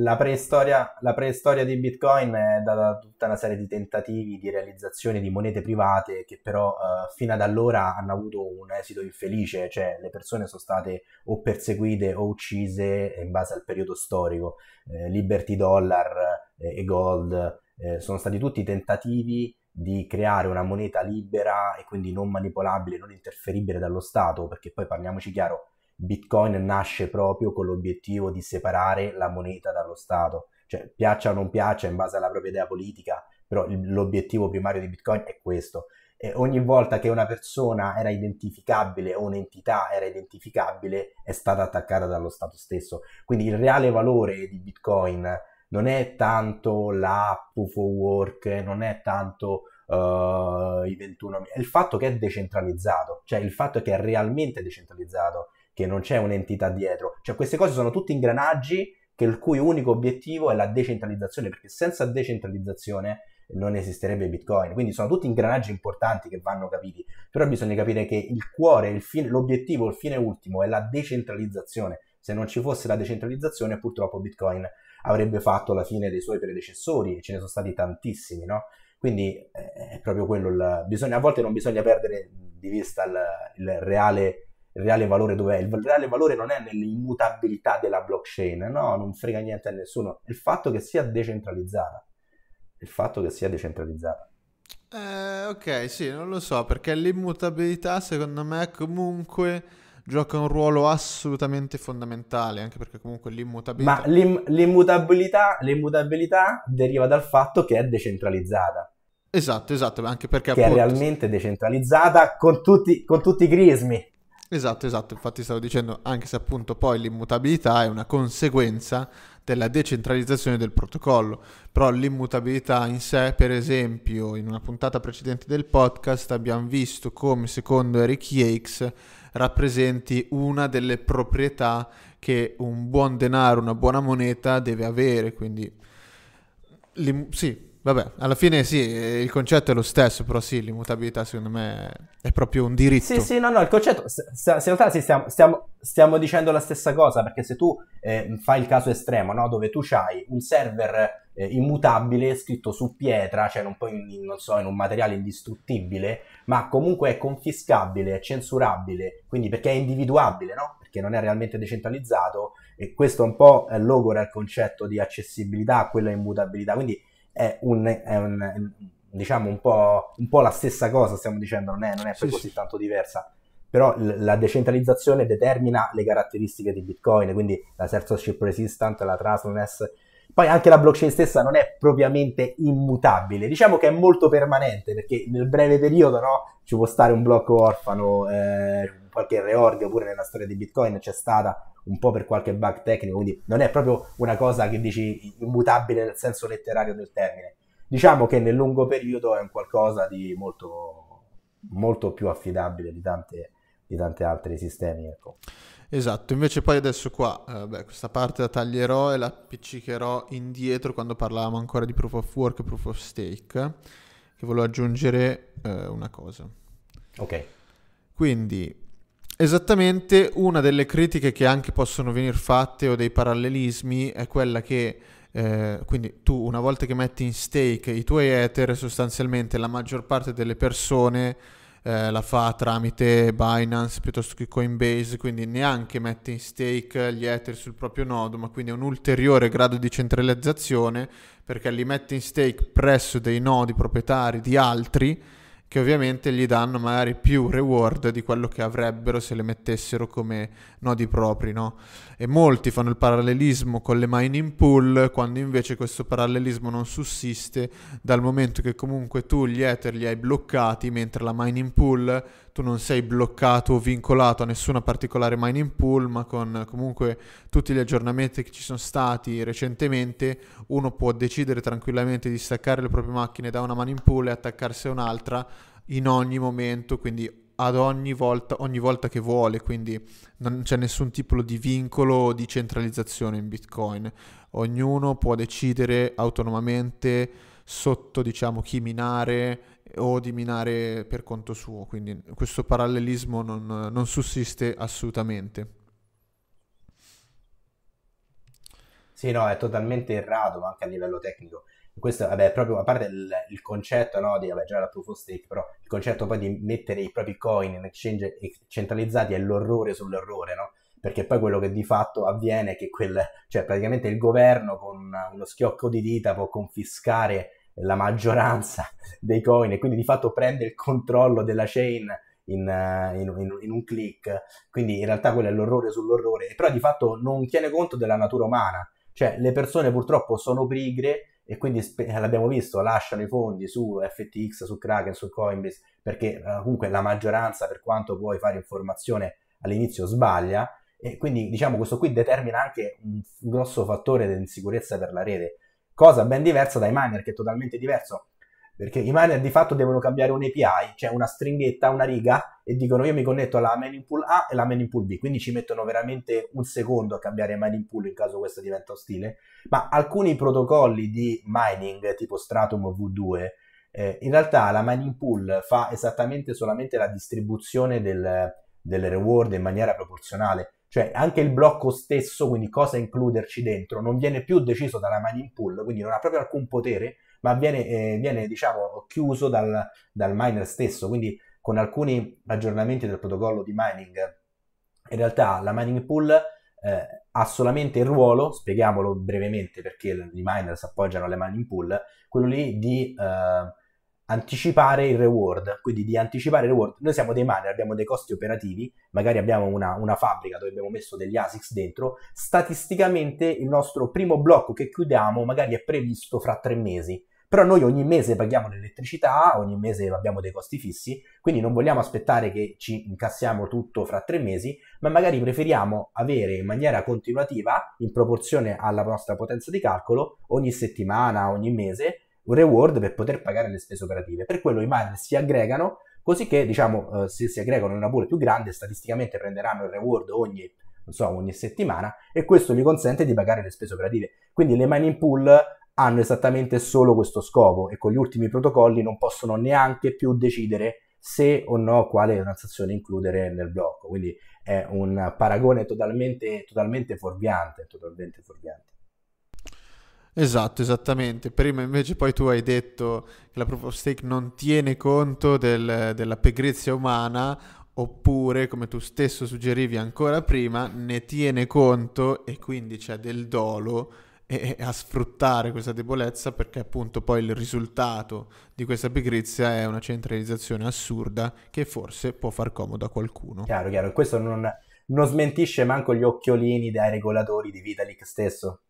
la preistoria, la preistoria di Bitcoin è data da tutta una serie di tentativi di realizzazione di monete private che però eh, fino ad allora hanno avuto un esito infelice, cioè le persone sono state o perseguite o uccise in base al periodo storico. Eh, Liberty Dollar eh, e Gold eh, sono stati tutti tentativi di creare una moneta libera e quindi non manipolabile, non interferibile dallo Stato, perché poi parliamoci chiaro, Bitcoin nasce proprio con l'obiettivo di separare la moneta dallo Stato, cioè piaccia o non piaccia in base alla propria idea politica, però l'obiettivo primario di Bitcoin è questo. E ogni volta che una persona era identificabile o un'entità era identificabile è stata attaccata dallo Stato stesso. Quindi il reale valore di Bitcoin non è tanto l'app UFO Work, non è tanto uh, i 21, è il fatto che è decentralizzato, cioè il fatto che è realmente decentralizzato, che non c'è un'entità dietro. Cioè queste cose sono tutti ingranaggi che il cui unico obiettivo è la decentralizzazione, perché senza decentralizzazione non esisterebbe Bitcoin. Quindi sono tutti ingranaggi importanti che vanno capiti, però bisogna capire che il cuore, il fine, l'obiettivo, il fine ultimo è la decentralizzazione. Se non ci fosse la decentralizzazione, purtroppo Bitcoin avrebbe fatto la fine dei suoi predecessori, e ce ne sono stati tantissimi, no? Quindi eh, è proprio quello, il, bisogna, a volte non bisogna perdere di vista il, il, reale, il reale, valore dov'è. Il reale valore non è nell'immutabilità della blockchain, no, non frega niente a nessuno, il fatto che sia decentralizzata. Il fatto che sia decentralizzata. Eh, ok, sì, non lo so, perché l'immutabilità secondo me comunque gioca un ruolo assolutamente fondamentale, anche perché comunque l'immutabilità... Ma l'im- l'immutabilità, l'immutabilità, deriva dal fatto che è decentralizzata. Esatto, esatto, anche perché... Che appunto... è realmente decentralizzata con tutti, con tutti i crismi. Esatto, esatto, infatti stavo dicendo anche se appunto poi l'immutabilità è una conseguenza della decentralizzazione del protocollo, però l'immutabilità in sé, per esempio, in una puntata precedente del podcast abbiamo visto come secondo Eric Yakes rappresenti una delle proprietà che un buon denaro, una buona moneta deve avere, quindi li, sì, Vabbè, alla fine sì, eh, il concetto è lo stesso, però sì, l'immutabilità secondo me è proprio un diritto. Sì, sì, no, no, il concetto, se, se, in realtà sì, stiamo, stiamo, stiamo, dicendo la stessa cosa, perché se tu eh, fai il caso estremo, no, dove tu hai un server eh, immutabile scritto su pietra, cioè non, puoi, non so, in un materiale indistruttibile, ma comunque è confiscabile, è censurabile, quindi perché è individuabile, no? Perché non è realmente decentralizzato e questo un po' logora il concetto di accessibilità a quella immutabilità, quindi è un, è un diciamo un po', un po', la stessa cosa, stiamo dicendo, non è, non è sì, così sì. tanto diversa. Però l- la decentralizzazione determina le caratteristiche di Bitcoin, quindi la censorship resistant, la trustless. Poi anche la blockchain stessa non è propriamente immutabile, diciamo che è molto permanente, perché nel breve periodo no, ci può stare un blocco orfano, eh, qualche reorg, oppure nella storia di Bitcoin c'è stata un po' per qualche bug tecnico, quindi non è proprio una cosa che dici immutabile nel senso letterario del termine. Diciamo che nel lungo periodo è un qualcosa di molto, molto più affidabile di tanti di tante altri sistemi. Ecco. Esatto, invece poi adesso qua, eh, beh, questa parte la taglierò e la appiccicherò indietro quando parlavamo ancora di proof of work e proof of stake, che volevo aggiungere eh, una cosa. Ok. Quindi Esattamente, una delle critiche che anche possono venire fatte o dei parallelismi è quella che eh, quindi tu una volta che metti in stake i tuoi Ether, sostanzialmente la maggior parte delle persone eh, la fa tramite Binance piuttosto che Coinbase, quindi neanche mette in stake gli Ether sul proprio nodo, ma quindi è un ulteriore grado di centralizzazione perché li mette in stake presso dei nodi proprietari di altri che ovviamente gli danno magari più reward di quello che avrebbero se le mettessero come nodi propri, no? E molti fanno il parallelismo con le mining pool, quando invece questo parallelismo non sussiste dal momento che comunque tu gli Ether li hai bloccati, mentre la mining pool tu non sei bloccato o vincolato a nessuna particolare mining pool, ma con eh, comunque tutti gli aggiornamenti che ci sono stati recentemente, uno può decidere tranquillamente di staccare le proprie macchine da una mining pool e attaccarsi a un'altra in ogni momento, quindi ad ogni volta, ogni volta che vuole, quindi non c'è nessun tipo di vincolo o di centralizzazione in Bitcoin. Ognuno può decidere autonomamente sotto diciamo chi minare o di minare per conto suo, quindi questo parallelismo non, non sussiste assolutamente. Sì, no, è totalmente errato, anche a livello tecnico. Questo, vabbè, proprio a parte il, il concetto, no, di, vabbè, già la proof of stake, però il concetto poi di mettere i propri coin in exchange centralizzati è l'orrore sull'errore, no? Perché poi quello che di fatto avviene è che quel, cioè praticamente il governo con uno schiocco di dita può confiscare la maggioranza dei coin e quindi di fatto prende il controllo della chain eh, in, in, in, un click. Quindi in realtà quello è l'orrore sull'orrore, però di fatto non tiene conto della natura umana. Cioè le persone purtroppo sono pigre e quindi eh, l'abbiamo visto, lasciano i fondi su FTX, su Kraken, su Coinbase, perché eh, comunque la maggioranza, per quanto puoi fare informazione all'inizio, sbaglia. E quindi diciamo questo qui determina anche un grosso fattore di insicurezza per la rete cosa ben diversa dai miner, che è totalmente diverso. Perché i miner di fatto devono cambiare un API, cioè una stringhetta, una riga, e dicono io mi connetto alla mining pool A e alla mining pool B, quindi ci mettono veramente un secondo a cambiare mining pool in caso questo diventa ostile. Ma alcuni protocolli di mining, tipo Stratum V2, eh, in realtà la mining pool fa esattamente solamente la distribuzione del, delle reward in maniera proporzionale cioè anche il blocco stesso, quindi cosa includerci dentro, non viene più deciso dalla mining pool, quindi non ha proprio alcun potere, ma viene, eh, viene diciamo, chiuso dal, dal miner stesso. Quindi con alcuni aggiornamenti del protocollo di mining, in realtà la mining pool eh, ha solamente il ruolo, spieghiamolo brevemente perché i miner si appoggiano alle mining pool, quello lì di eh, anticipare il reward, quindi di anticipare il reward. Noi siamo dei miner, abbiamo dei costi operativi, magari abbiamo una, una, fabbrica dove abbiamo messo degli ASICS dentro, statisticamente il nostro primo blocco che chiudiamo magari è previsto fra tre mesi, però noi ogni mese paghiamo l'elettricità, ogni mese abbiamo dei costi fissi, quindi non vogliamo aspettare che ci incassiamo tutto fra tre mesi, ma magari preferiamo avere in maniera continuativa, in proporzione alla nostra potenza di calcolo, ogni settimana, ogni mese, un reward per poter pagare le spese operative. Per quello i miner si aggregano, così che diciamo, eh, se si aggregano in una pool più grande, statisticamente prenderanno il reward ogni, so, ogni settimana e questo gli consente di pagare le spese operative. Quindi le mining pool hanno esattamente solo questo scopo e con gli ultimi protocolli non possono neanche più decidere se o no quale transazione includere nel blocco. Quindi è un paragone totalmente, totalmente fuorviante, totalmente fuorviante. Esatto, esattamente. Prima invece poi tu hai detto che la proof of stake non tiene conto del, della pigrizia umana oppure, come tu stesso suggerivi ancora prima, ne tiene conto e quindi c'è del dolo e, e a sfruttare questa debolezza perché appunto poi il risultato di questa pigrizia è una centralizzazione assurda che forse può far comodo a qualcuno. Chiaro, chiaro. Questo non, non smentisce manco gli occhiolini dai regolatori di Vitalik stesso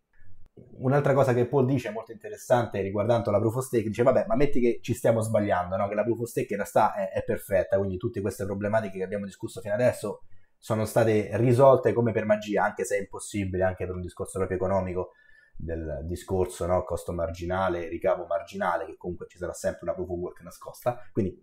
un'altra cosa che Paul dice molto interessante riguardando la proof of stake, dice vabbè ma metti che ci stiamo sbagliando, no? che la proof of stake in realtà è, è, perfetta, quindi tutte queste problematiche che abbiamo discusso fino adesso sono state risolte come per magia, anche se è impossibile, anche per un discorso proprio economico, del discorso no? costo marginale, ricavo marginale, che comunque ci sarà sempre una proof of work nascosta, quindi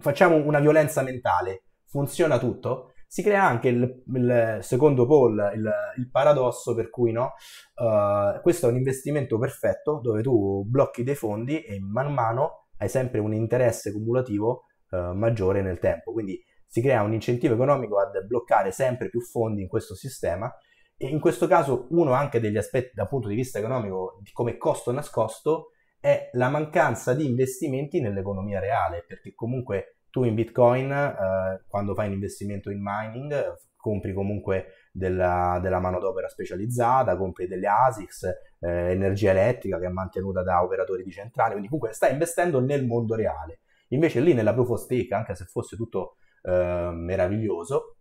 facciamo una violenza mentale, funziona tutto, si crea anche il, il secondo poll, il, il, paradosso per cui no, uh, questo è un investimento perfetto dove tu blocchi dei fondi e man mano hai sempre un interesse cumulativo uh, maggiore nel tempo. Quindi si crea un incentivo economico ad bloccare sempre più fondi in questo sistema e in questo caso uno anche degli aspetti dal punto di vista economico come costo nascosto è la mancanza di investimenti nell'economia reale perché comunque tu in Bitcoin, eh, quando fai un investimento in mining, compri comunque della, della manodopera specializzata, compri delle ASICS, eh, energia elettrica che è mantenuta da operatori di centrale, quindi comunque stai investendo nel mondo reale. Invece lì nella proof of stake, anche se fosse tutto eh, meraviglioso,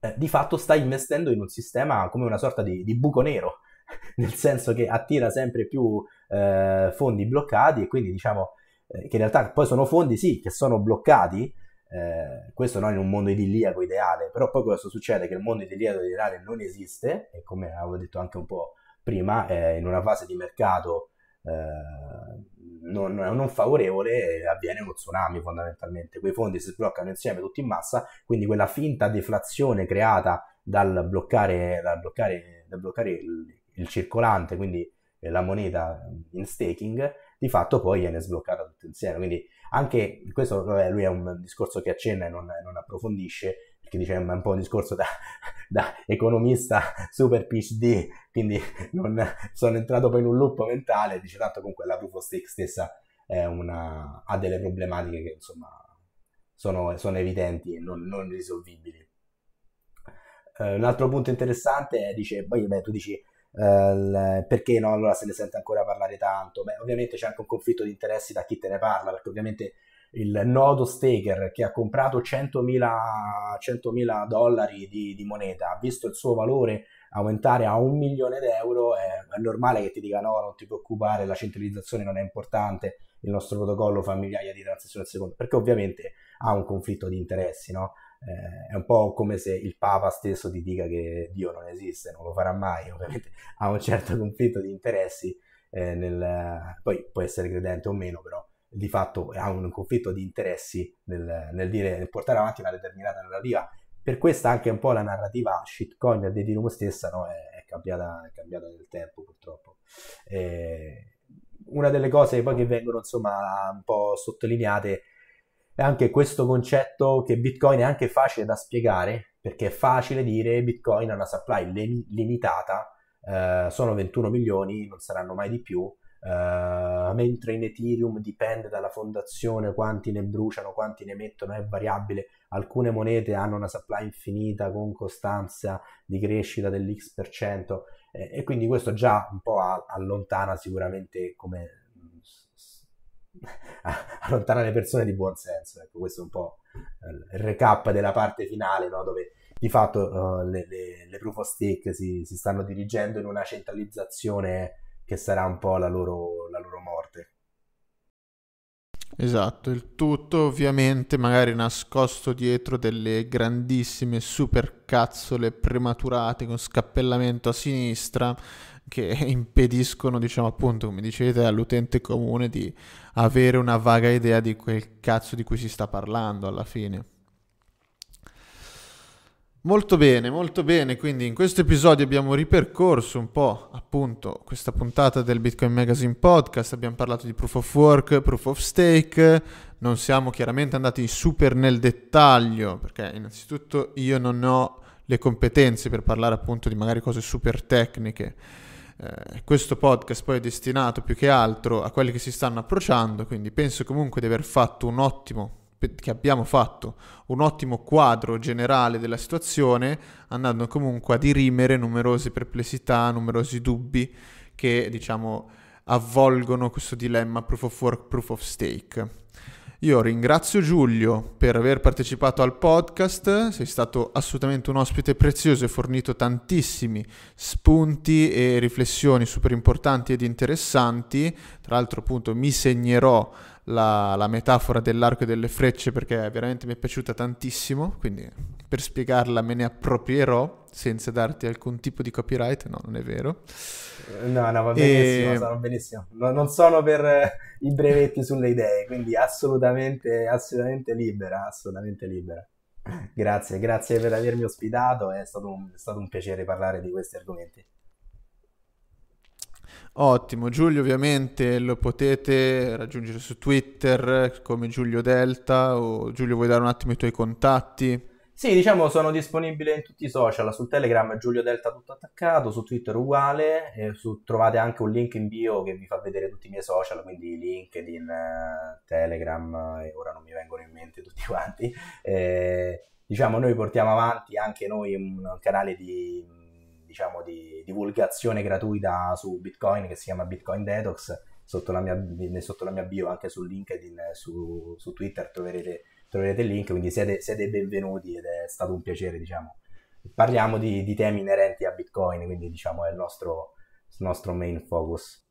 eh, di fatto stai investendo in un sistema come una sorta di, di buco nero, nel senso che attira sempre più eh, fondi bloccati e quindi diciamo eh, che in realtà poi sono fondi, sì, che sono bloccati, eh, questo non in un mondo idilliaco ideale, però poi questo succede? Che il mondo idilliaco ideale non esiste, e come avevo detto anche un po' prima, eh, in una fase di mercato eh, non, non, favorevole avviene uno tsunami fondamentalmente. Quei fondi si sbloccano insieme tutti in massa, quindi quella finta deflazione creata dal bloccare, dal bloccare, dal bloccare il, il circolante, quindi eh, la moneta in staking, di fatto poi viene sbloccata tutto insieme. Quindi anche questo, vabbè, lui è un discorso che accenna e non, non approfondisce, perché dice è un po' un discorso da, da economista super PhD, quindi non, sono entrato poi in un loop mentale, dice tanto comunque la proof of stake stessa una, ha delle problematiche che insomma sono, sono evidenti e non, non risolvibili. Uh, un altro punto interessante è, dice, poi beh, tu dici eh, perché no, allora se ne sente ancora parlare tanto? Beh, ovviamente c'è anche un conflitto di interessi da chi te ne parla, perché ovviamente il nodo staker che ha comprato 100.000, 100.000 dollari di, di moneta, ha visto il suo valore aumentare a un milione d'euro, è, è normale che ti dica no, non ti preoccupare, la centralizzazione non è importante, il nostro protocollo fa migliaia di transazioni al secondo, perché ovviamente ha un conflitto di interessi, no? Eh, è un po' come se il Papa stesso ti dica che Dio non esiste, non lo farà mai, ovviamente ha un certo conflitto di interessi, eh, nel, poi può essere credente o meno, però di fatto ha un conflitto di interessi nel, nel, dire, nel portare avanti una determinata narrativa. Per questa anche un po' la narrativa shitcoin di Ethereum stessa no? è, è, cambiata, è, cambiata, nel tempo purtroppo. Eh, una delle cose poi che vengono insomma un po' sottolineate è anche questo concetto che Bitcoin è anche facile da spiegare, perché è facile dire Bitcoin ha una supply lim- limitata, eh, sono 21 milioni, non saranno mai di più, eh, mentre in Ethereum dipende dalla fondazione quanti ne bruciano, quanti ne mettono, è variabile, alcune monete hanno una supply infinita con costanza di crescita dell'X%, eh, e quindi questo già un po' allontana sicuramente come allontanare le persone di buon senso. Ecco, questo è un po' eh, il recap della parte finale, no? dove di fatto uh, le, le, le, proof of stake si, si, stanno dirigendo in una centralizzazione che sarà un po' la loro, la loro morte. Esatto, il tutto ovviamente magari nascosto dietro delle grandissime supercazzole prematurate con scappellamento a sinistra che impediscono, diciamo appunto, come dicete, all'utente comune di avere una vaga idea di quel cazzo di cui si sta parlando alla fine. Molto bene, molto bene, quindi in questo episodio abbiamo ripercorso un po' appunto questa puntata del Bitcoin Magazine Podcast, abbiamo parlato di proof of work, proof of stake, non siamo chiaramente andati super nel dettaglio perché innanzitutto io non ho le competenze per parlare appunto di magari cose super tecniche eh, questo podcast poi è destinato più che altro a quelli che si stanno approcciando, quindi penso comunque di aver fatto un ottimo che abbiamo fatto un ottimo quadro generale della situazione, andando comunque a dirimere numerose perplessità, numerosi dubbi che diciamo avvolgono questo dilemma proof of work, proof of stake. Io ringrazio Giulio per aver partecipato al podcast, sei stato assolutamente un ospite prezioso e fornito tantissimi spunti e riflessioni super importanti ed interessanti. Tra l'altro appunto mi segnerò la, la metafora dell'arco e delle frecce perché veramente mi è piaciuta tantissimo, quindi per spiegarla me ne approprierò senza darti alcun tipo di copyright, no, non è vero. Eh, no, no, va benissimo, e... sono benissimo. No, non sono per eh, i brevetti sulle idee, quindi assolutamente, assolutamente libera, assolutamente libera. Grazie, grazie per avermi ospitato, è stato un, è stato un piacere parlare di questi argomenti. Ottimo, Giulio ovviamente lo potete raggiungere su Twitter come Giulio Delta o Giulio vuoi dare un attimo i tuoi contatti? Sì, diciamo sono disponibile in tutti i social, su Telegram Giulio Delta tutto attaccato, su Twitter uguale, su, trovate anche un link in bio che vi fa vedere tutti i miei social, quindi LinkedIn, Telegram e ora non mi vengono in mente tutti quanti. E, eh, diciamo noi portiamo avanti anche noi un canale di diciamo, di divulgazione gratuita su Bitcoin che si chiama Bitcoin Detox, sotto la mia, sotto la mia bio anche su LinkedIn, su, su Twitter troverete, troverete, il link, quindi siete, siete, benvenuti ed è stato un piacere, diciamo. Parliamo di, di temi inerenti a Bitcoin, quindi diciamo è il nostro, il nostro main focus.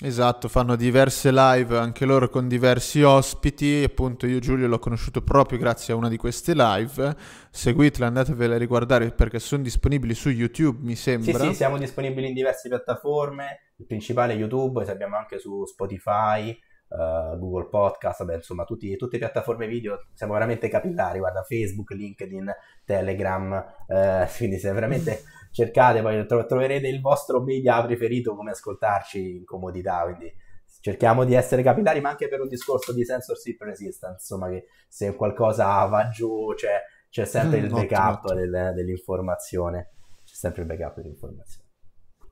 Esatto, fanno diverse live anche loro con diversi ospiti. Appunto, io Giulio l'ho conosciuto proprio grazie a una di queste live. Seguitela, andatevela a riguardare perché sono disponibili su YouTube, mi sembra. Sì, sì, siamo disponibili in diverse piattaforme. Il principale è YouTube, abbiamo anche su Spotify, Uh, Google Podcast, beh, insomma tutti, tutte le piattaforme video, siamo veramente capillari, guarda Facebook, LinkedIn, Telegram, uh, quindi siamo veramente cercate, poi tro- troverete il vostro media preferito come ascoltarci in comodità, quindi cerchiamo di essere capillari, ma anche per un discorso di censorship resistance, insomma che se qualcosa va giù c'è, c'è sempre mm, il backup ottimo, ottimo. Del, dell'informazione, c'è sempre il backup dell'informazione.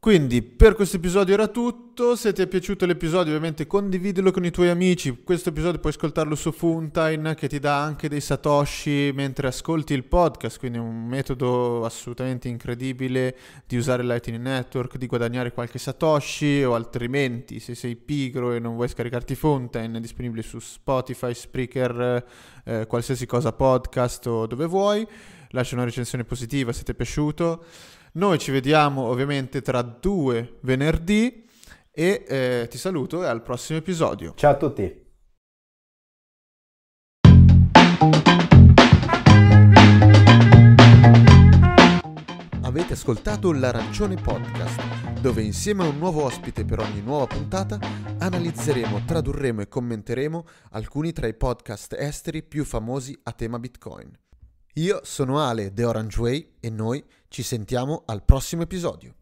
Quindi per questo episodio era tutto, se ti è piaciuto l'episodio ovviamente condividilo con i tuoi amici, questo episodio puoi ascoltarlo su Funtime che ti dà anche dei satoshi mentre ascolti il podcast, quindi è un metodo assolutamente incredibile di usare Lightning Network, di guadagnare qualche satoshi o altrimenti se sei pigro e non vuoi scaricarti Funtime è disponibile su Spotify, Spreaker, eh, qualsiasi cosa podcast o dove vuoi, lascia una recensione positiva se ti è piaciuto. Noi ci vediamo ovviamente tra due venerdì e eh, ti saluto e al prossimo episodio. Ciao a tutti. Avete ascoltato l'Arancione Podcast, dove insieme a un nuovo ospite per ogni nuova puntata analizzeremo, tradurremo e commenteremo alcuni tra i podcast esteri più famosi a tema Bitcoin. Io sono Ale The Orange Way e noi ci sentiamo al prossimo episodio.